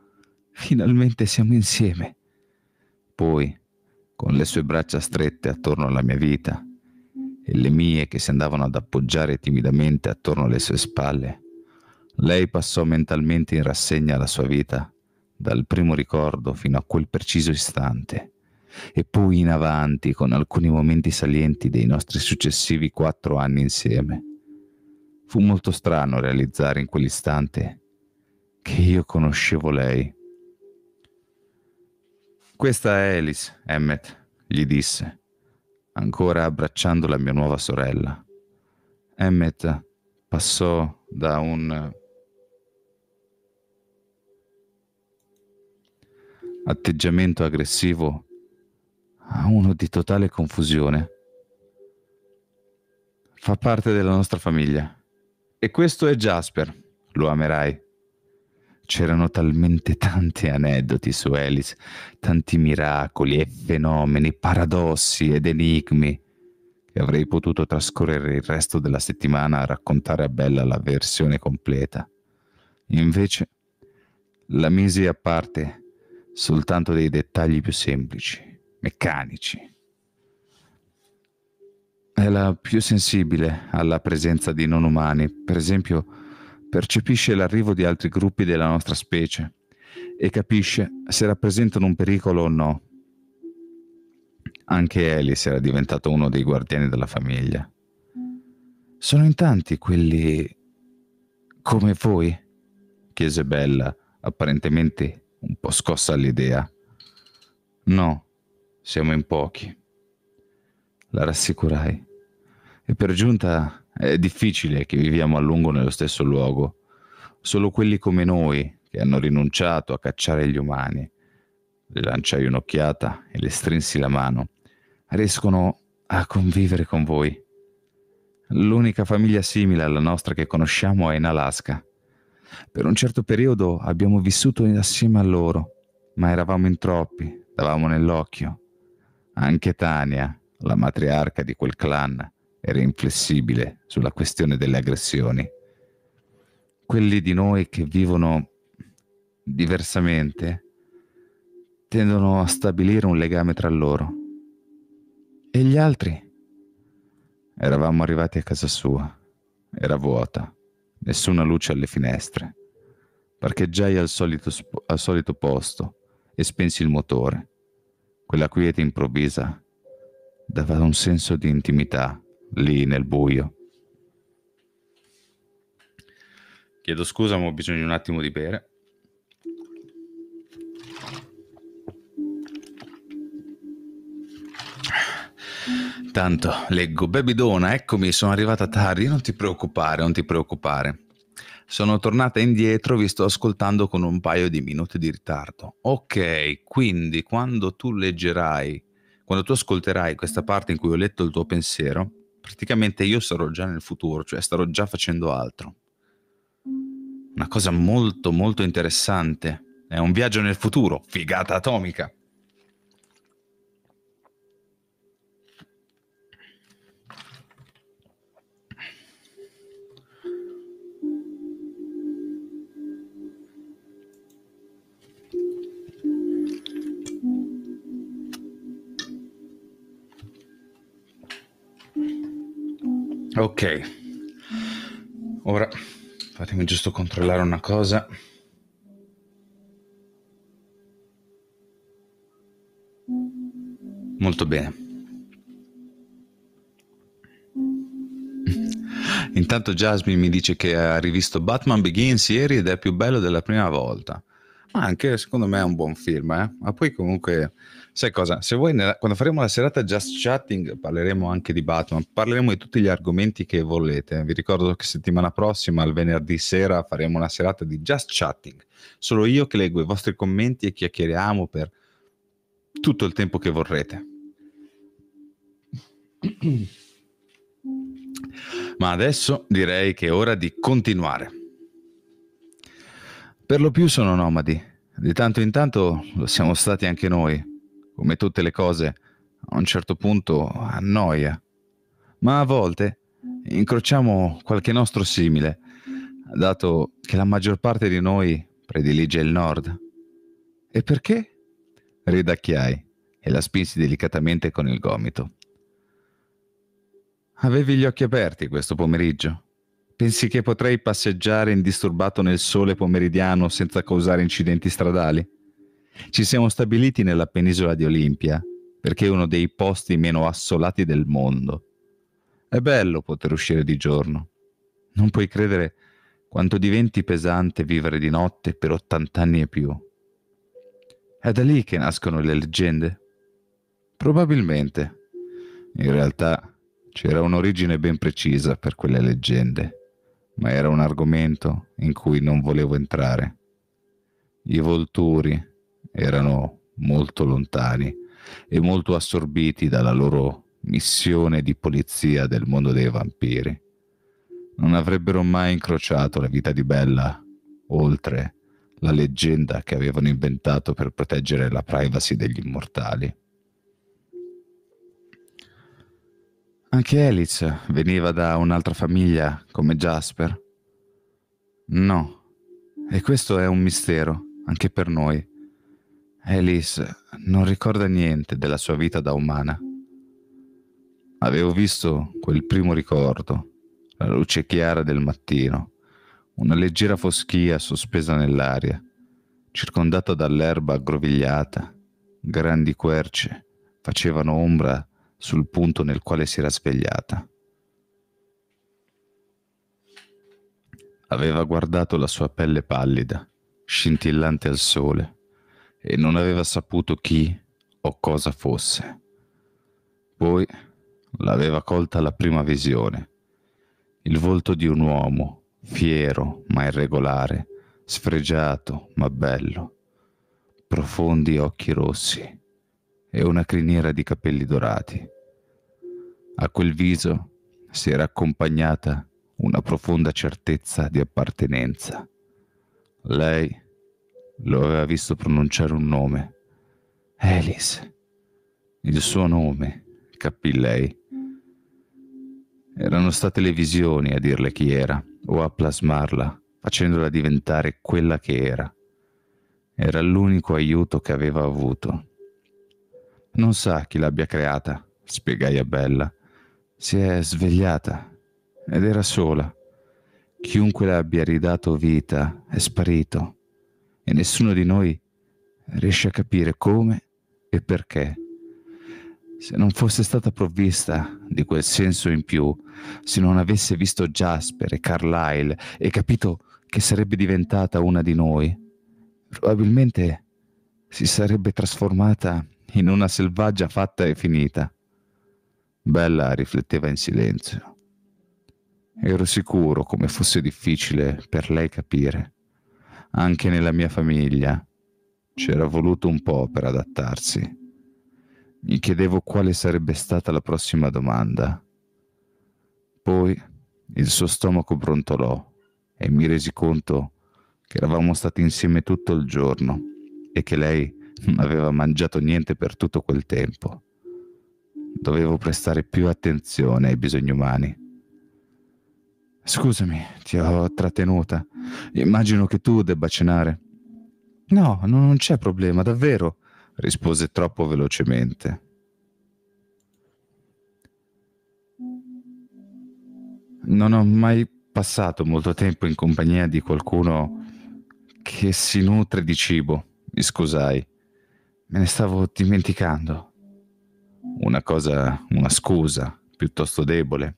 finalmente siamo insieme. Poi, con le sue braccia strette attorno alla mia vita e le mie che si andavano ad appoggiare timidamente attorno alle sue spalle, lei passò mentalmente in rassegna la sua vita, dal primo ricordo fino a quel preciso istante, e poi in avanti con alcuni momenti salienti dei nostri successivi quattro anni insieme. Fu molto strano realizzare in quell'istante che io conoscevo lei. Questa è Alice, Emmet, gli disse, ancora abbracciando la mia nuova sorella. Emmet passò da un atteggiamento aggressivo a uno di totale confusione. Fa parte della nostra famiglia. E questo è Jasper, lo amerai. C'erano talmente tanti aneddoti su Alice, tanti miracoli e fenomeni, paradossi ed enigmi, che avrei potuto trascorrere il resto della settimana a raccontare a Bella la versione completa. Invece, la misi a parte soltanto dei dettagli più semplici, meccanici. È la più sensibile alla presenza di non umani, per esempio percepisce l'arrivo di altri gruppi della nostra specie e capisce se rappresentano un pericolo o no. Anche Alice era diventato uno dei guardiani della famiglia. Sono in tanti quelli come voi? chiese Bella, apparentemente un po' scossa all'idea. No, siamo in pochi. La rassicurai. E per giunta è difficile che viviamo a lungo nello stesso luogo. Solo quelli come noi, che hanno rinunciato a cacciare gli umani, le lanciai un'occhiata e le strinsi la mano, riescono a convivere con voi. L'unica famiglia simile alla nostra che conosciamo è in Alaska. Per un certo periodo abbiamo vissuto assieme a loro, ma eravamo in troppi, davamo nell'occhio. Anche Tania, la matriarca di quel clan, era inflessibile sulla questione delle aggressioni. Quelli di noi che vivono diversamente tendono a stabilire un legame tra loro. E gli altri? Eravamo arrivati a casa sua. Era vuota Nessuna luce alle finestre. Parcheggiai al solito, al solito posto e spensi il motore. Quella quiete improvvisa dava un senso di intimità lì nel buio. Chiedo scusa, ma ho bisogno di un attimo di bere. Intanto leggo, Bebidona, eccomi, sono arrivata tardi, non ti preoccupare, non ti preoccupare. Sono tornata indietro, vi sto ascoltando con un paio di minuti di ritardo. Ok, quindi quando tu leggerai, quando tu ascolterai questa parte in cui ho letto il tuo pensiero, praticamente io sarò già nel futuro, cioè starò già facendo altro. Una cosa molto molto interessante. È un viaggio nel futuro, figata atomica. Ok, ora fatemi giusto controllare una cosa. Molto bene. Intanto Jasmine mi dice che ha rivisto Batman Begins ieri ed è più bello della prima volta. Ma anche secondo me è un buon film, eh? ma poi comunque Sai cosa? Se vuoi, nella, quando faremo la serata Just mm. Chatting, parleremo anche di Batman, parleremo di tutti gli argomenti che volete. Vi ricordo che settimana prossima, il venerdì sera, faremo una serata di Just Chatting. Solo io che leggo i vostri commenti e chiacchieriamo per tutto il tempo che vorrete. Ma adesso direi che è ora di continuare. Per lo più sono nomadi, di tanto in tanto lo siamo stati anche noi come tutte le cose, a un certo punto annoia. Ma a volte incrociamo qualche nostro simile, dato che la maggior parte di noi predilige il nord. E perché? Ridacchiai e la spinsi delicatamente con il gomito. Avevi gli occhi aperti questo pomeriggio. Pensi che potrei passeggiare indisturbato nel sole pomeridiano senza causare incidenti stradali? Ci siamo stabiliti nella penisola di Olimpia, perché è uno dei posti meno assolati del mondo. È bello poter uscire di giorno. Non puoi credere quanto diventi pesante vivere di notte per 80 anni e più. È da lì che nascono le leggende? Probabilmente. In realtà c'era un'origine ben precisa per quelle leggende, ma era un argomento in cui non volevo entrare. I volturi erano molto lontani e molto assorbiti dalla loro missione di polizia del mondo dei vampiri. Non avrebbero mai incrociato la vita di Bella oltre la leggenda che avevano inventato per proteggere la privacy degli immortali. Anche Elitz veniva da un'altra famiglia come Jasper? No, e questo è un mistero anche per noi. Alice non ricorda niente della sua vita da umana. Avevo visto quel primo ricordo, la luce chiara del mattino, una leggera foschia sospesa nell'aria, circondata dall'erba aggrovigliata, grandi querce facevano ombra sul punto nel quale si era svegliata. Aveva guardato la sua pelle pallida, scintillante al sole e non aveva saputo chi o cosa fosse. Poi l'aveva colta la prima visione, il volto di un uomo, fiero ma irregolare, sfregiato ma bello, profondi occhi rossi e una criniera di capelli dorati. A quel viso si era accompagnata una profonda certezza di appartenenza. Lei lo aveva visto pronunciare un nome. Alice. Il suo nome, capì lei. Erano state le visioni a dirle chi era, o a plasmarla, facendola diventare quella che era. Era l'unico aiuto che aveva avuto. Non sa chi l'abbia creata, spiegai a Bella. Si è svegliata ed era sola. Chiunque le abbia ridato vita è sparito e nessuno di noi riesce a capire come e perché. Se non fosse stata provvista di quel senso in più, se non avesse visto Jasper e Carlyle e capito che sarebbe diventata una di noi, probabilmente si sarebbe trasformata in una selvaggia fatta e finita. Bella rifletteva in silenzio. Ero sicuro come fosse difficile per lei capire. Anche nella mia famiglia c'era voluto un po' per adattarsi. Mi chiedevo quale sarebbe stata la prossima domanda. Poi il suo stomaco brontolò e mi resi conto che eravamo stati insieme tutto il giorno e che lei non aveva mangiato niente per tutto quel tempo. Dovevo prestare più attenzione ai bisogni umani. Scusami, ti ho trattenuta. Immagino che tu debba cenare. No, non c'è problema, davvero, rispose troppo velocemente. Non ho mai passato molto tempo in compagnia di qualcuno che si nutre di cibo, mi scusai. Me ne stavo dimenticando. Una cosa, una scusa, piuttosto debole.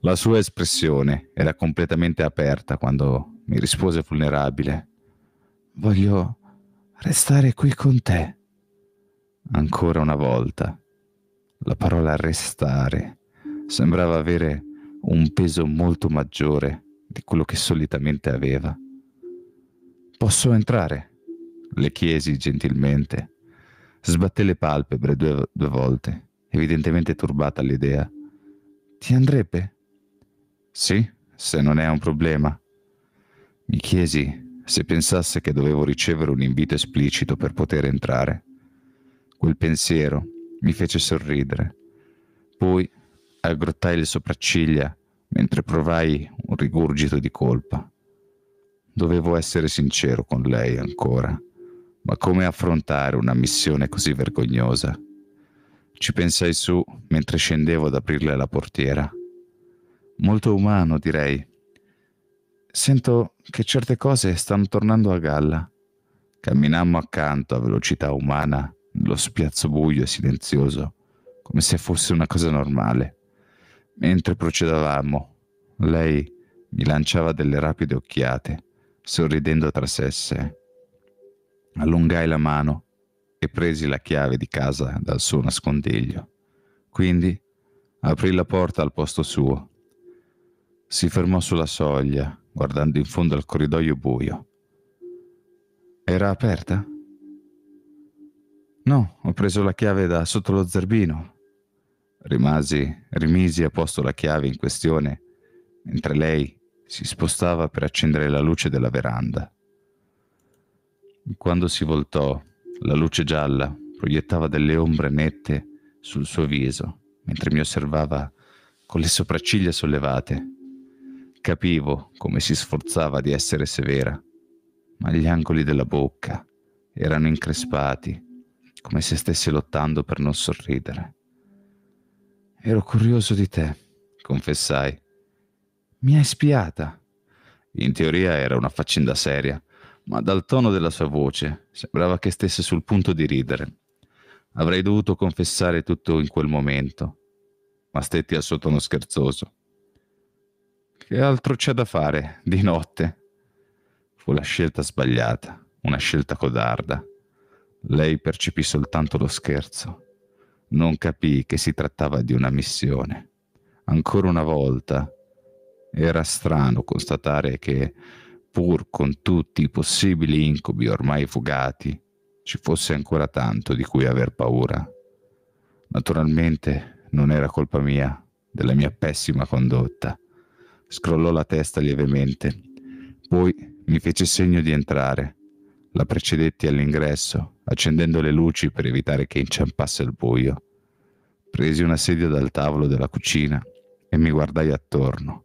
La sua espressione era completamente aperta quando mi rispose vulnerabile. Voglio restare qui con te. Ancora una volta, la parola restare sembrava avere un peso molto maggiore di quello che solitamente aveva. Posso entrare? le chiesi gentilmente. Sbatté le palpebre due, due volte, evidentemente turbata all'idea. Ti andrebbe? Sì, se non è un problema. Mi chiesi se pensasse che dovevo ricevere un invito esplicito per poter entrare. Quel pensiero mi fece sorridere. Poi aggrottai le sopracciglia mentre provai un rigurgito di colpa. Dovevo essere sincero con lei ancora, ma come affrontare una missione così vergognosa? Ci pensai su mentre scendevo ad aprirle la portiera. Molto umano, direi, sento che certe cose stanno tornando a galla. Camminammo accanto a velocità umana, nello spiazzo buio e silenzioso, come se fosse una cosa normale. Mentre procedavamo, lei mi lanciava delle rapide occhiate, sorridendo tra sé e sé. Allungai la mano e presi la chiave di casa dal suo nascondiglio. Quindi aprì la porta al posto suo. Si fermò sulla soglia guardando in fondo al corridoio buio. Era aperta? No, ho preso la chiave da sotto lo zerbino. Rimasi, rimisi a posto la chiave in questione, mentre lei si spostava per accendere la luce della veranda. Quando si voltò, la luce gialla proiettava delle ombre nette sul suo viso, mentre mi osservava con le sopracciglia sollevate. Capivo come si sforzava di essere severa, ma gli angoli della bocca erano increspati, come se stesse lottando per non sorridere. Ero curioso di te, confessai. Mi hai spiata. In teoria era una faccenda seria, ma dal tono della sua voce sembrava che stesse sul punto di ridere. Avrei dovuto confessare tutto in quel momento, ma stetti al suo tono scherzoso. Che altro c'è da fare di notte? Fu la scelta sbagliata, una scelta codarda. Lei percepì soltanto lo scherzo. Non capì che si trattava di una missione. Ancora una volta era strano constatare che, pur con tutti i possibili incubi ormai fugati, ci fosse ancora tanto di cui aver paura. Naturalmente non era colpa mia, della mia pessima condotta. Scrollò la testa lievemente. Poi mi fece segno di entrare. La precedetti all'ingresso, accendendo le luci per evitare che inciampasse il buio. Presi una sedia dal tavolo della cucina e mi guardai attorno,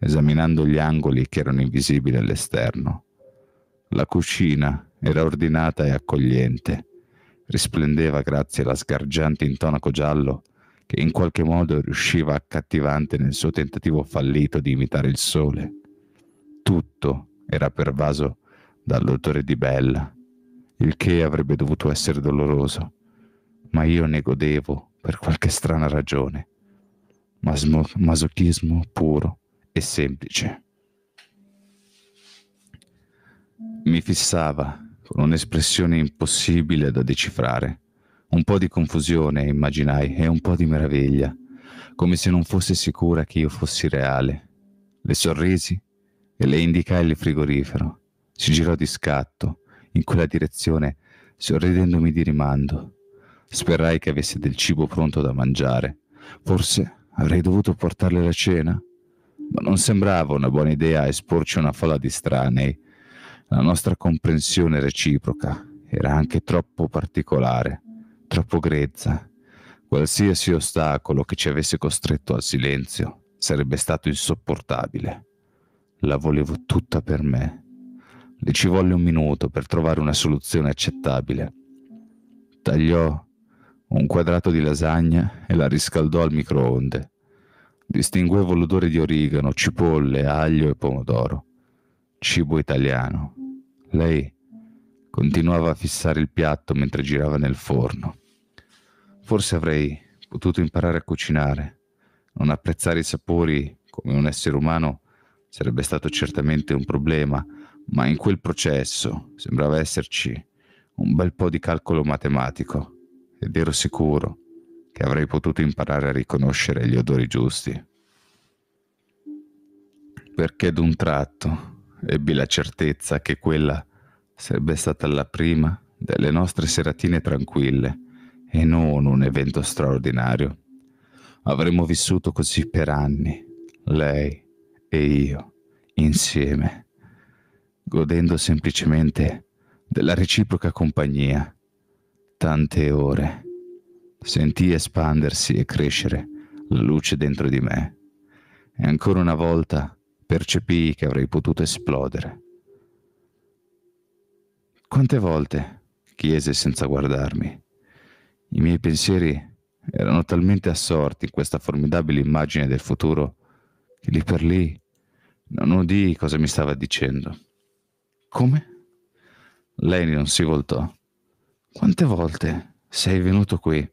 esaminando gli angoli che erano invisibili all'esterno. La cucina era ordinata e accogliente. Risplendeva grazie alla sgargiante intonaco giallo che in qualche modo riusciva accattivante nel suo tentativo fallito di imitare il sole. Tutto era pervaso dall'odore di Bella, il che avrebbe dovuto essere doloroso, ma io ne godevo per qualche strana ragione. Masmo- masochismo puro e semplice. Mi fissava con un'espressione impossibile da decifrare un po' di confusione, immaginai, e un po' di meraviglia, come se non fosse sicura che io fossi reale. Le sorrisi e le indicai il frigorifero. Si girò di scatto, in quella direzione, sorridendomi di rimando. Sperai che avesse del cibo pronto da mangiare. Forse avrei dovuto portarle la cena? Ma non sembrava una buona idea esporci una folla di stranei. La nostra comprensione reciproca era anche troppo particolare troppo grezza. Qualsiasi ostacolo che ci avesse costretto al silenzio sarebbe stato insopportabile. La volevo tutta per me. Le ci volle un minuto per trovare una soluzione accettabile. Tagliò un quadrato di lasagna e la riscaldò al microonde. Distinguevo l'odore di origano, cipolle, aglio e pomodoro. Cibo italiano. Lei continuava a fissare il piatto mentre girava nel forno. Forse avrei potuto imparare a cucinare. Non apprezzare i sapori come un essere umano sarebbe stato certamente un problema, ma in quel processo sembrava esserci un bel po' di calcolo matematico ed ero sicuro che avrei potuto imparare a riconoscere gli odori giusti. Perché d'un tratto ebbi la certezza che quella sarebbe stata la prima delle nostre seratine tranquille e non un evento straordinario. Avremmo vissuto così per anni, lei e io, insieme, godendo semplicemente della reciproca compagnia. Tante ore. Sentii espandersi e crescere la luce dentro di me. E ancora una volta percepii che avrei potuto esplodere. Quante volte chiese senza guardarmi i miei pensieri erano talmente assorti in questa formidabile immagine del futuro che lì per lì non udii cosa mi stava dicendo. Come? Lei non si voltò. Quante volte sei venuto qui?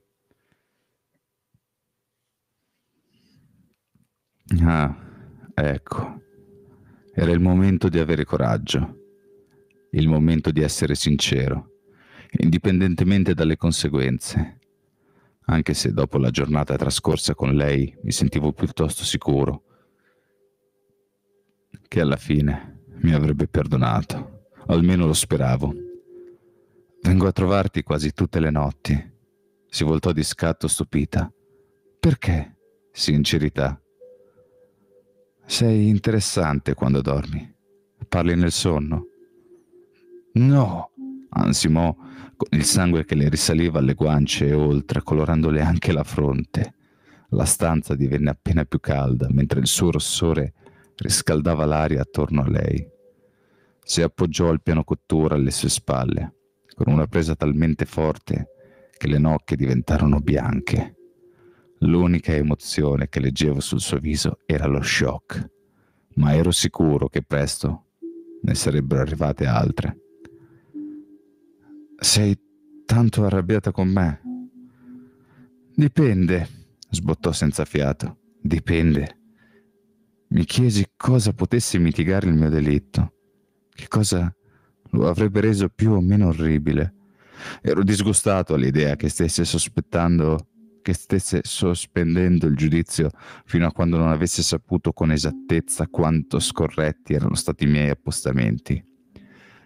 Ah, ecco. Era il momento di avere coraggio, il momento di essere sincero indipendentemente dalle conseguenze, anche se dopo la giornata trascorsa con lei mi sentivo piuttosto sicuro che alla fine mi avrebbe perdonato, almeno lo speravo. Vengo a trovarti quasi tutte le notti. Si voltò di scatto stupita. Perché? Sincerità. Sei interessante quando dormi. Parli nel sonno. No, ansimò il sangue che le risaliva alle guance e oltre, colorandole anche la fronte. La stanza divenne appena più calda, mentre il suo rossore riscaldava l'aria attorno a lei. Si appoggiò al piano cottura alle sue spalle, con una presa talmente forte che le nocche diventarono bianche. L'unica emozione che leggevo sul suo viso era lo shock, ma ero sicuro che presto ne sarebbero arrivate altre. Sei tanto arrabbiata con me? Dipende, sbottò senza fiato. Dipende. Mi chiesi cosa potesse mitigare il mio delitto, che cosa lo avrebbe reso più o meno orribile. Ero disgustato all'idea che stesse sospettando che stesse sospendendo il giudizio fino a quando non avesse saputo con esattezza quanto scorretti erano stati i miei appostamenti.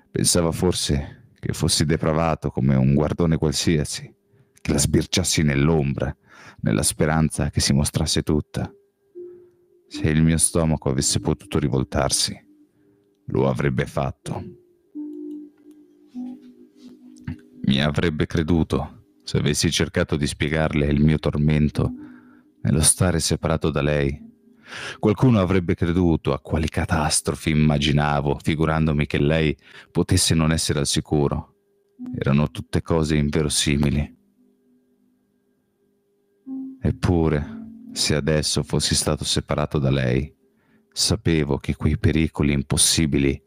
Pensavo forse che fossi depravato come un guardone qualsiasi, che la sbirciassi nell'ombra, nella speranza che si mostrasse tutta. Se il mio stomaco avesse potuto rivoltarsi, lo avrebbe fatto. Mi avrebbe creduto se avessi cercato di spiegarle il mio tormento nello stare separato da lei Qualcuno avrebbe creduto a quali catastrofi immaginavo, figurandomi che lei potesse non essere al sicuro. Erano tutte cose inverosimili. Eppure, se adesso fossi stato separato da lei, sapevo che quei pericoli impossibili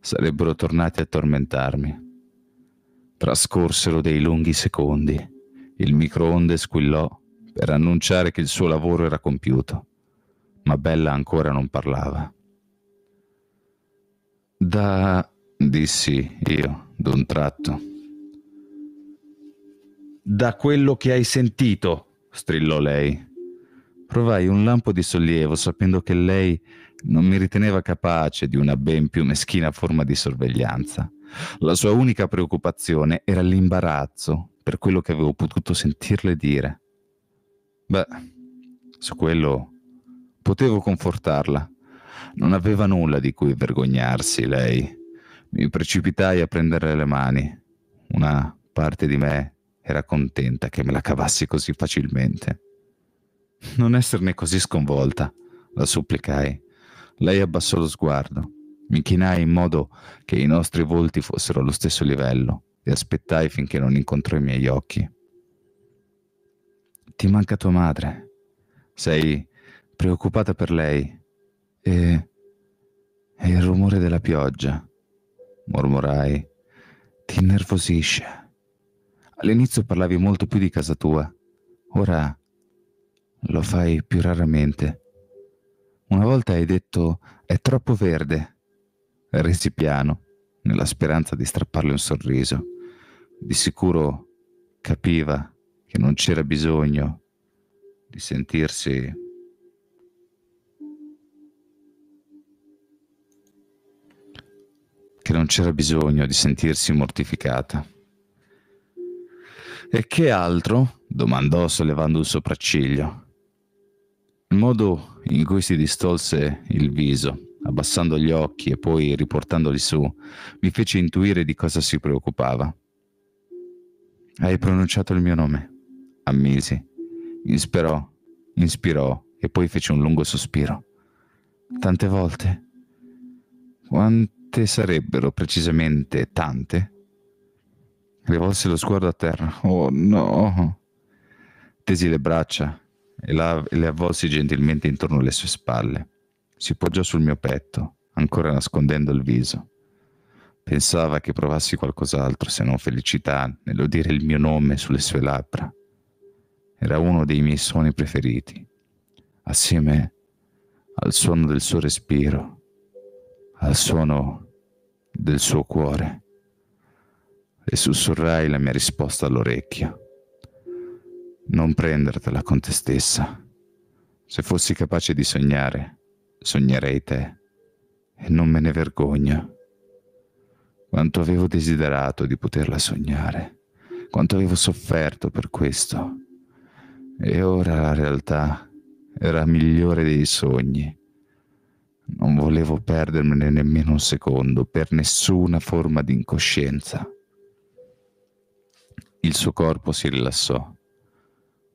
sarebbero tornati a tormentarmi. Trascorsero dei lunghi secondi. Il microonde squillò per annunciare che il suo lavoro era compiuto ma Bella ancora non parlava. Da... dissi io d'un tratto. Da quello che hai sentito, strillò lei. Provai un lampo di sollievo sapendo che lei non mi riteneva capace di una ben più meschina forma di sorveglianza. La sua unica preoccupazione era l'imbarazzo per quello che avevo potuto sentirle dire. Beh, su quello Potevo confortarla. Non aveva nulla di cui vergognarsi lei. Mi precipitai a prendere le mani. Una parte di me era contenta che me la cavassi così facilmente. Non esserne così sconvolta, la supplicai. Lei abbassò lo sguardo. Mi chinai in modo che i nostri volti fossero allo stesso livello e aspettai finché non incontrò i miei occhi. Ti manca tua madre. Sei preoccupata per lei. E... e il rumore della pioggia, mormorai, ti innervosisce. All'inizio parlavi molto più di casa tua, ora lo fai più raramente. Una volta hai detto è troppo verde. Resi piano, nella speranza di strapparle un sorriso. Di sicuro capiva che non c'era bisogno di sentirsi che non c'era bisogno di sentirsi mortificata. E che altro? domandò sollevando un sopracciglio. Il modo in cui si distolse il viso, abbassando gli occhi e poi riportandoli su, mi fece intuire di cosa si preoccupava. Hai pronunciato il mio nome, ammisi. Insperò, inspirò e poi fece un lungo sospiro. Tante volte. Quante quante sarebbero precisamente tante? Rivolse lo sguardo a terra. Oh no! Tesi le braccia e, la, e le avvolsi gentilmente intorno alle sue spalle. Si poggiò sul mio petto, ancora nascondendo il viso. Pensava che provassi qualcos'altro se non felicità nell'udire il mio nome sulle sue labbra. Era uno dei miei suoni preferiti, assieme al suono del suo respiro al suono del suo cuore. e sussurrai la mia risposta all'orecchio. Non prendertela con te stessa. Se fossi capace di sognare, sognerei te. E non me ne vergogno. Quanto avevo desiderato di poterla sognare, quanto avevo sofferto per questo. E ora la realtà era migliore dei sogni non volevo perdermene nemmeno un secondo, per nessuna forma di incoscienza. Il suo corpo si rilassò.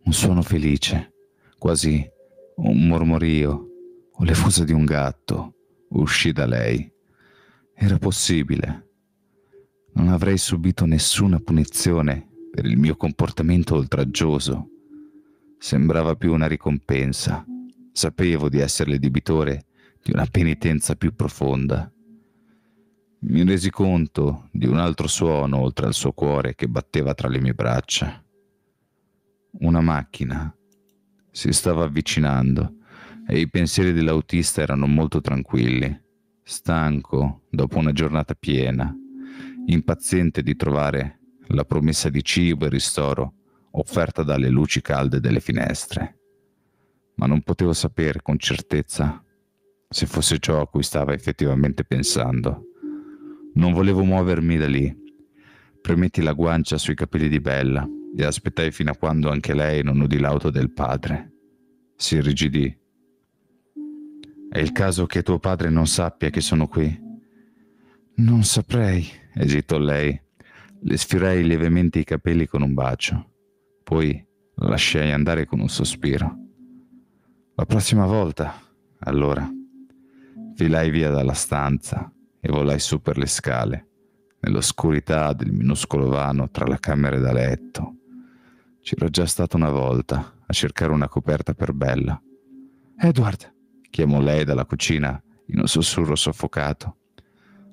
Un suono felice, quasi un mormorio o le fusa di un gatto, uscì da lei. Era possibile. Non avrei subito nessuna punizione per il mio comportamento oltraggioso. Sembrava più una ricompensa. Sapevo di esserle debitore di una penitenza più profonda. Mi resi conto di un altro suono oltre al suo cuore che batteva tra le mie braccia. Una macchina si stava avvicinando e i pensieri dell'autista erano molto tranquilli, stanco dopo una giornata piena, impaziente di trovare la promessa di cibo e ristoro offerta dalle luci calde delle finestre. Ma non potevo sapere con certezza se fosse ciò a cui stava effettivamente pensando. Non volevo muovermi da lì. Premetti la guancia sui capelli di Bella e aspettai fino a quando anche lei non udì l'auto del padre. Si irrigidì. È il caso che tuo padre non sappia che sono qui. Non saprei, esitò lei. Le sfirai lievemente i capelli con un bacio. Poi la lasciai andare con un sospiro. La prossima volta, allora sfilai via dalla stanza e volai su per le scale, nell'oscurità del minuscolo vano tra la camera da letto. C'ero già stata una volta a cercare una coperta per Bella. Edward, chiamò lei dalla cucina in un sussurro soffocato.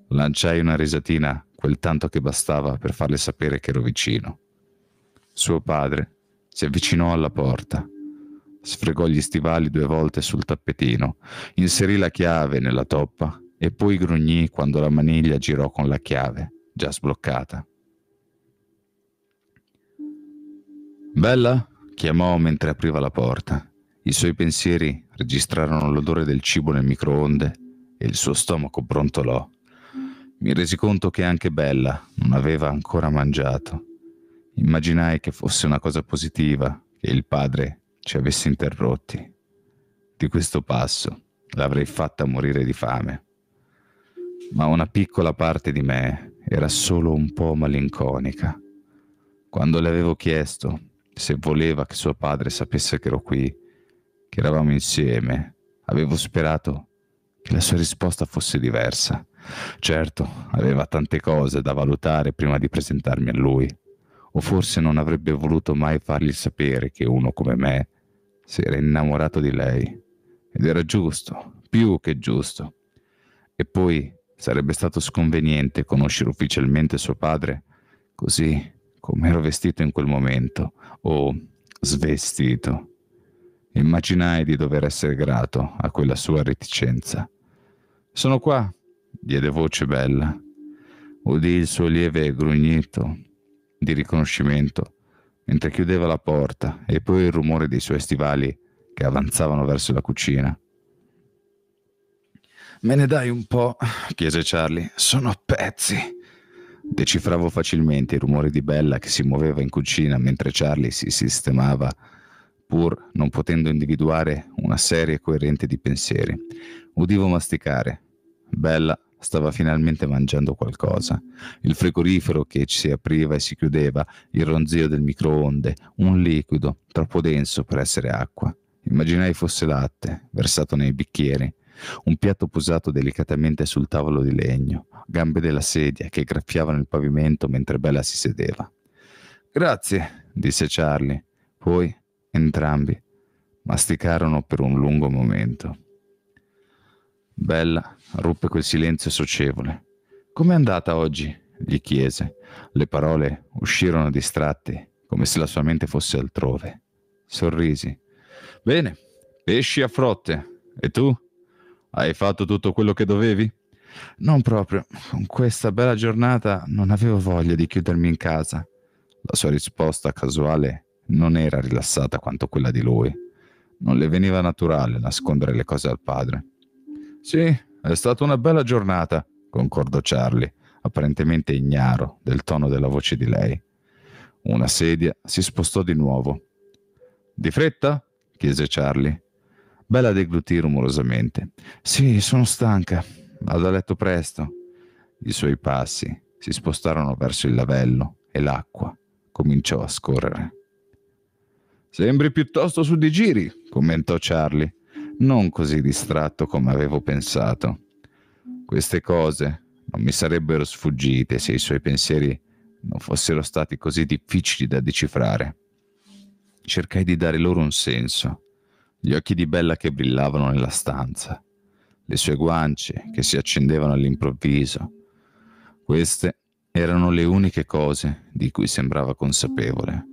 Lanciai una risatina, quel tanto che bastava per farle sapere che ero vicino. Suo padre si avvicinò alla porta sfregò gli stivali due volte sul tappetino, inserì la chiave nella toppa e poi grugnì quando la maniglia girò con la chiave, già sbloccata. Bella? chiamò mentre apriva la porta. I suoi pensieri registrarono l'odore del cibo nel microonde e il suo stomaco brontolò. Mi resi conto che anche Bella non aveva ancora mangiato. Immaginai che fosse una cosa positiva che il padre ci avessi interrotti di questo passo, l'avrei fatta morire di fame. Ma una piccola parte di me era solo un po' malinconica. Quando le avevo chiesto se voleva che suo padre sapesse che ero qui, che eravamo insieme, avevo sperato che la sua risposta fosse diversa. Certo, aveva tante cose da valutare prima di presentarmi a lui, o forse non avrebbe voluto mai fargli sapere che uno come me si era innamorato di lei ed era giusto, più che giusto. E poi sarebbe stato sconveniente conoscere ufficialmente suo padre così come ero vestito in quel momento o svestito. Immaginai di dover essere grato a quella sua reticenza. Sono qua, diede voce Bella. Udì il suo lieve grugnito di riconoscimento mentre chiudeva la porta e poi il rumore dei suoi stivali che avanzavano verso la cucina. Me ne dai un po'? chiese Charlie. Sono a pezzi. Decifravo facilmente i rumori di Bella che si muoveva in cucina mentre Charlie si sistemava, pur non potendo individuare una serie coerente di pensieri. Udivo masticare. Bella Stava finalmente mangiando qualcosa. Il frigorifero che si apriva e si chiudeva, il ronzio del microonde, un liquido troppo denso per essere acqua. Immaginai fosse latte, versato nei bicchieri. Un piatto posato delicatamente sul tavolo di legno, gambe della sedia che graffiavano il pavimento mentre Bella si sedeva. Grazie, disse Charlie. Poi entrambi masticarono per un lungo momento. Bella Ruppe quel silenzio socievole. Com'è andata oggi? gli chiese. Le parole uscirono distratte, come se la sua mente fosse altrove. Sorrisi. Bene, pesci a frotte. E tu? Hai fatto tutto quello che dovevi? Non proprio. Con questa bella giornata non avevo voglia di chiudermi in casa. La sua risposta casuale non era rilassata quanto quella di lui. Non le veniva naturale nascondere le cose al padre. Sì, è stata una bella giornata, concordò Charlie, apparentemente ignaro del tono della voce di lei. Una sedia si spostò di nuovo. Di fretta? chiese Charlie. Bella deglutì rumorosamente. Sì, sono stanca. Vado a letto presto. I suoi passi si spostarono verso il lavello e l'acqua cominciò a scorrere. Sembri piuttosto su di giri, commentò Charlie, non così distratto come avevo pensato. Queste cose non mi sarebbero sfuggite se i suoi pensieri non fossero stati così difficili da decifrare. Cercai di dare loro un senso, gli occhi di Bella che brillavano nella stanza, le sue guance che si accendevano all'improvviso. Queste erano le uniche cose di cui sembrava consapevole.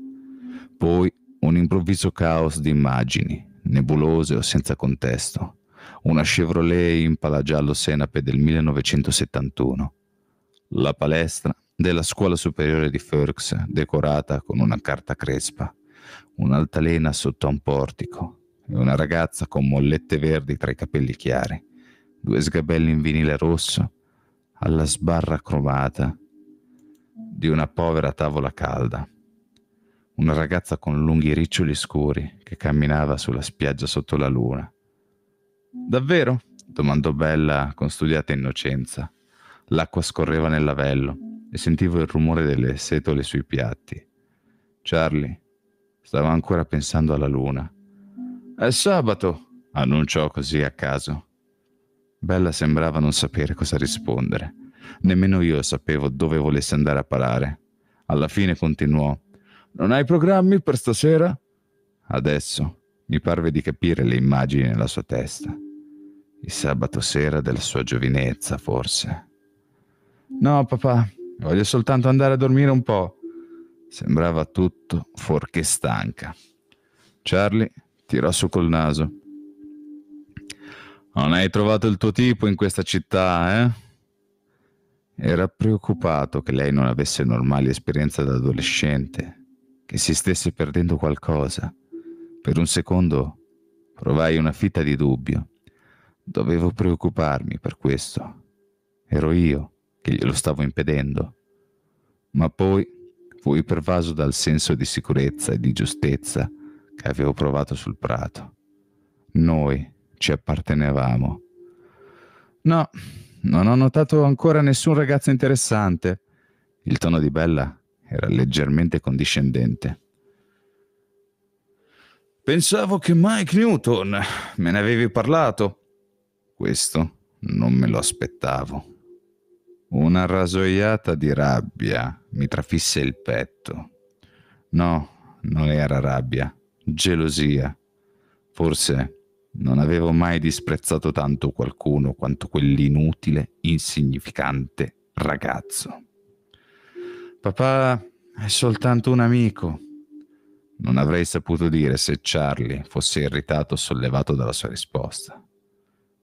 Poi un improvviso caos di immagini, nebulose o senza contesto, una Chevrolet Impala giallo senape del 1971, la palestra della scuola superiore di Ferks decorata con una carta crespa, un'altalena sotto a un portico e una ragazza con mollette verdi tra i capelli chiari, due sgabelli in vinile rosso alla sbarra cromata di una povera tavola calda una ragazza con lunghi riccioli scuri che camminava sulla spiaggia sotto la luna. Davvero? domandò Bella con studiata innocenza. L'acqua scorreva nel lavello e sentivo il rumore delle setole sui piatti. Charlie stava ancora pensando alla luna. È sabato, annunciò così a caso. Bella sembrava non sapere cosa rispondere. Nemmeno io sapevo dove volesse andare a parare. Alla fine continuò. Non hai programmi per stasera? Adesso mi parve di capire le immagini nella sua testa. Il sabato sera della sua giovinezza, forse. No, papà, voglio soltanto andare a dormire un po'. Sembrava tutto fuorché stanca. Charlie tirò su col naso. Non hai trovato il tuo tipo in questa città, eh? Era preoccupato che lei non avesse normali esperienze da adolescente che si stesse perdendo qualcosa. Per un secondo provai una fitta di dubbio. Dovevo preoccuparmi per questo. Ero io che glielo stavo impedendo. Ma poi fui pervaso dal senso di sicurezza e di giustezza che avevo provato sul prato. Noi ci appartenevamo. No, non ho notato ancora nessun ragazzo interessante. Il tono di Bella era leggermente condiscendente. Pensavo che Mike Newton me ne avevi parlato. Questo non me lo aspettavo. Una rasoiata di rabbia mi trafisse il petto. No, non era rabbia, gelosia. Forse non avevo mai disprezzato tanto qualcuno quanto quell'inutile, insignificante ragazzo. Papà è soltanto un amico. Non avrei saputo dire se Charlie fosse irritato o sollevato dalla sua risposta.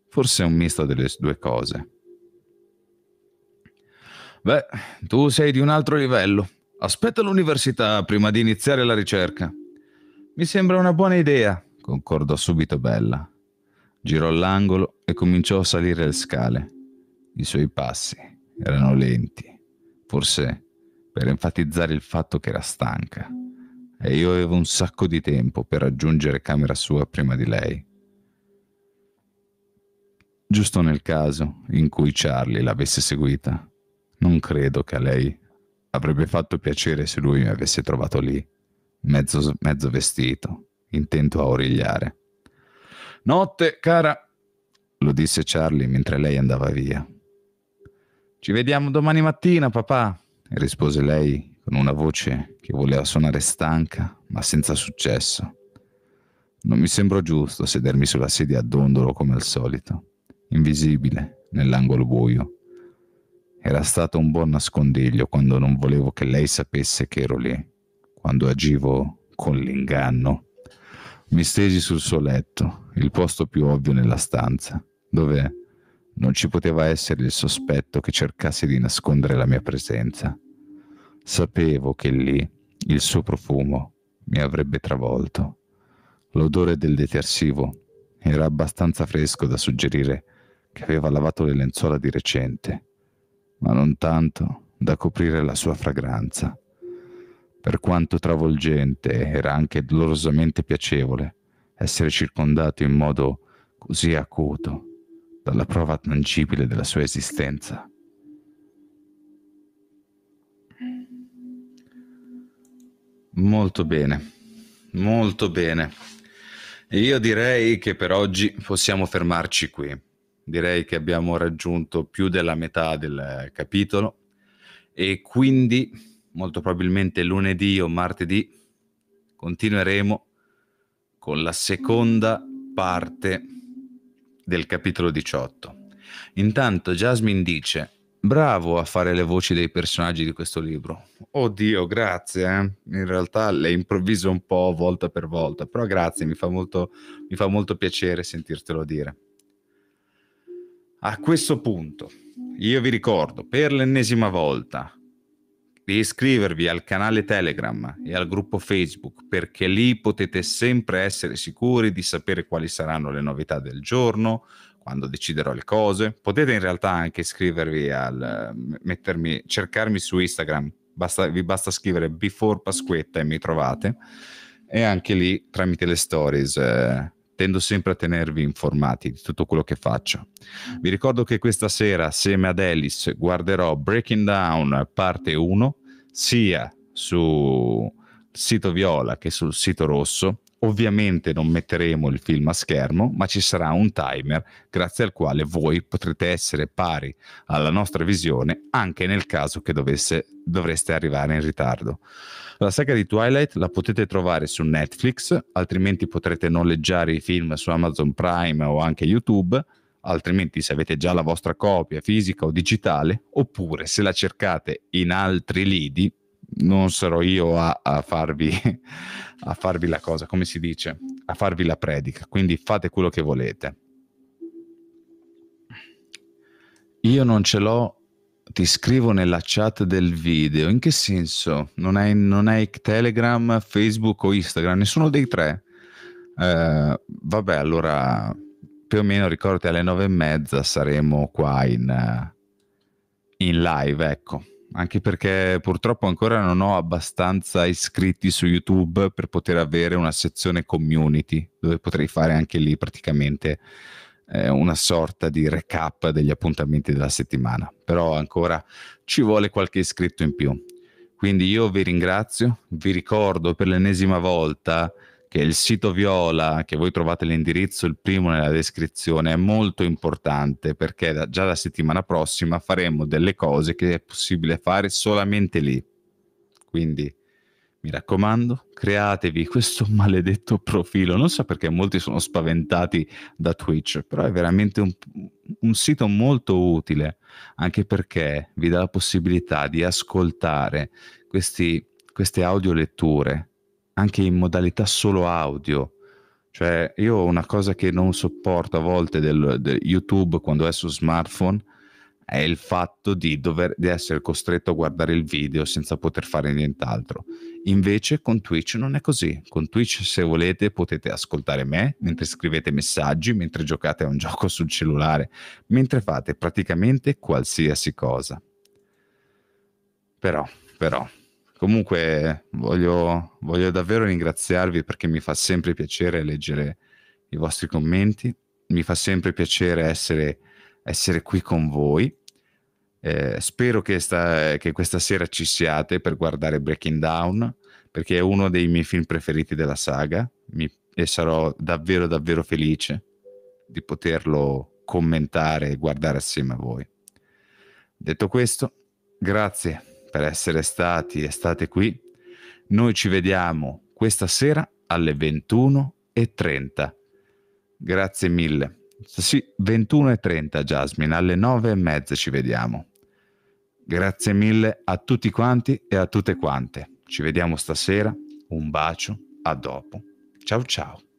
Forse un misto delle due cose. Beh, tu sei di un altro livello. Aspetta l'università prima di iniziare la ricerca. Mi sembra una buona idea, concordò subito Bella. Girò l'angolo e cominciò a salire le scale. I suoi passi erano lenti, forse per enfatizzare il fatto che era stanca e io avevo un sacco di tempo per raggiungere camera sua prima di lei. Giusto nel caso in cui Charlie l'avesse seguita, non credo che a lei avrebbe fatto piacere se lui mi avesse trovato lì, mezzo, mezzo vestito, intento a origliare. Notte, cara, lo disse Charlie mentre lei andava via. Ci vediamo domani mattina, papà, rispose lei con una voce che voleva suonare stanca, ma senza successo. Non mi sembrò giusto sedermi sulla sedia a dondolo come al solito, invisibile nell'angolo buio. Era stato un buon nascondiglio quando non volevo che lei sapesse che ero lì, quando agivo con l'inganno. Mi stesi sul suo letto, il posto più ovvio nella stanza, dove non ci poteva essere il sospetto che cercasse di nascondere la mia presenza. Sapevo che lì il suo profumo mi avrebbe travolto. L'odore del detersivo era abbastanza fresco da suggerire che aveva lavato le lenzuola di recente, ma non tanto da coprire la sua fragranza. Per quanto travolgente era anche dolorosamente piacevole essere circondato in modo così acuto dalla prova tangibile della sua esistenza. Molto bene, molto bene. Io direi che per oggi possiamo fermarci qui. Direi che abbiamo raggiunto più della metà del capitolo e quindi molto probabilmente lunedì o martedì continueremo con la seconda parte del capitolo 18. Intanto Jasmine dice, bravo a fare le voci dei personaggi di questo libro. Oddio, grazie. Eh? In realtà le improvviso un po' volta per volta, però grazie, mi fa molto, mi fa molto piacere sentirtelo dire. A questo punto, io vi ricordo per l'ennesima volta di iscrivervi al canale Telegram e al gruppo Facebook perché lì potete sempre essere sicuri di sapere quali saranno le novità del giorno, quando deciderò le cose. Potete in realtà anche iscrivervi al eh, mettermi, cercarmi su Instagram, basta, vi basta scrivere before Pasquetta e mi trovate. E anche lì tramite le stories eh, Tendo sempre a tenervi informati di tutto quello che faccio. Vi ricordo che questa sera, assieme ad Alice, guarderò Breaking Down parte 1, sia sul sito viola che sul sito rosso. Ovviamente non metteremo il film a schermo, ma ci sarà un timer grazie al quale voi potrete essere pari alla nostra visione anche nel caso che dovesse, dovreste arrivare in ritardo. La saga di Twilight la potete trovare su Netflix, altrimenti potrete noleggiare i film su Amazon Prime o anche YouTube, altrimenti se avete già la vostra copia fisica o digitale, oppure se la cercate in altri lidi, non sarò io a, a, farvi, a farvi la cosa, come si dice, a farvi la predica, quindi fate quello che volete. Io non ce l'ho ti scrivo nella chat del video. In che senso? Non hai, non hai Telegram, Facebook o Instagram? Nessuno dei tre? Eh, vabbè, allora più o meno ricordi alle nove e mezza saremo qua in, eh, in live, ecco. Anche perché purtroppo ancora non ho abbastanza iscritti su YouTube per poter avere una sezione community dove potrei fare anche lì praticamente una sorta di recap degli appuntamenti della settimana, però ancora ci vuole qualche iscritto in più. Quindi io vi ringrazio, vi ricordo per l'ennesima volta che il sito Viola, che voi trovate l'indirizzo, il primo nella descrizione, è molto importante perché da, già la settimana prossima faremo delle cose che è possibile fare solamente lì. Quindi mi raccomando, createvi questo maledetto profilo. Non so perché molti sono spaventati da Twitch, però è veramente un, un, sito molto utile, anche perché vi dà la possibilità di ascoltare questi, queste audioletture, anche in modalità solo audio. Cioè, io una cosa che non sopporto a volte del, del YouTube quando è su smartphone è il fatto di, dover, di essere costretto a guardare il video senza poter fare nient'altro. Invece con Twitch non è così. Con Twitch se volete potete ascoltare me mentre mm. scrivete messaggi, mentre giocate a un gioco sul cellulare, mentre fate praticamente qualsiasi cosa. Però, però, comunque voglio, voglio davvero ringraziarvi perché mi fa sempre piacere leggere i vostri commenti, mi fa sempre piacere essere, essere qui con voi eh, spero che, sta, che, questa sera ci siate per guardare Breaking Down, perché è uno dei miei film preferiti della saga mi, e sarò davvero davvero felice di poterlo commentare e guardare assieme a voi. Detto questo, grazie per essere stati e state qui. Noi ci vediamo questa sera alle 21.30. Grazie mille. Sì, 21.30 Jasmine, alle 9.30 ci vediamo. Grazie mille a tutti quanti e a tutte quante. Ci vediamo stasera. Un bacio, a dopo. Ciao ciao.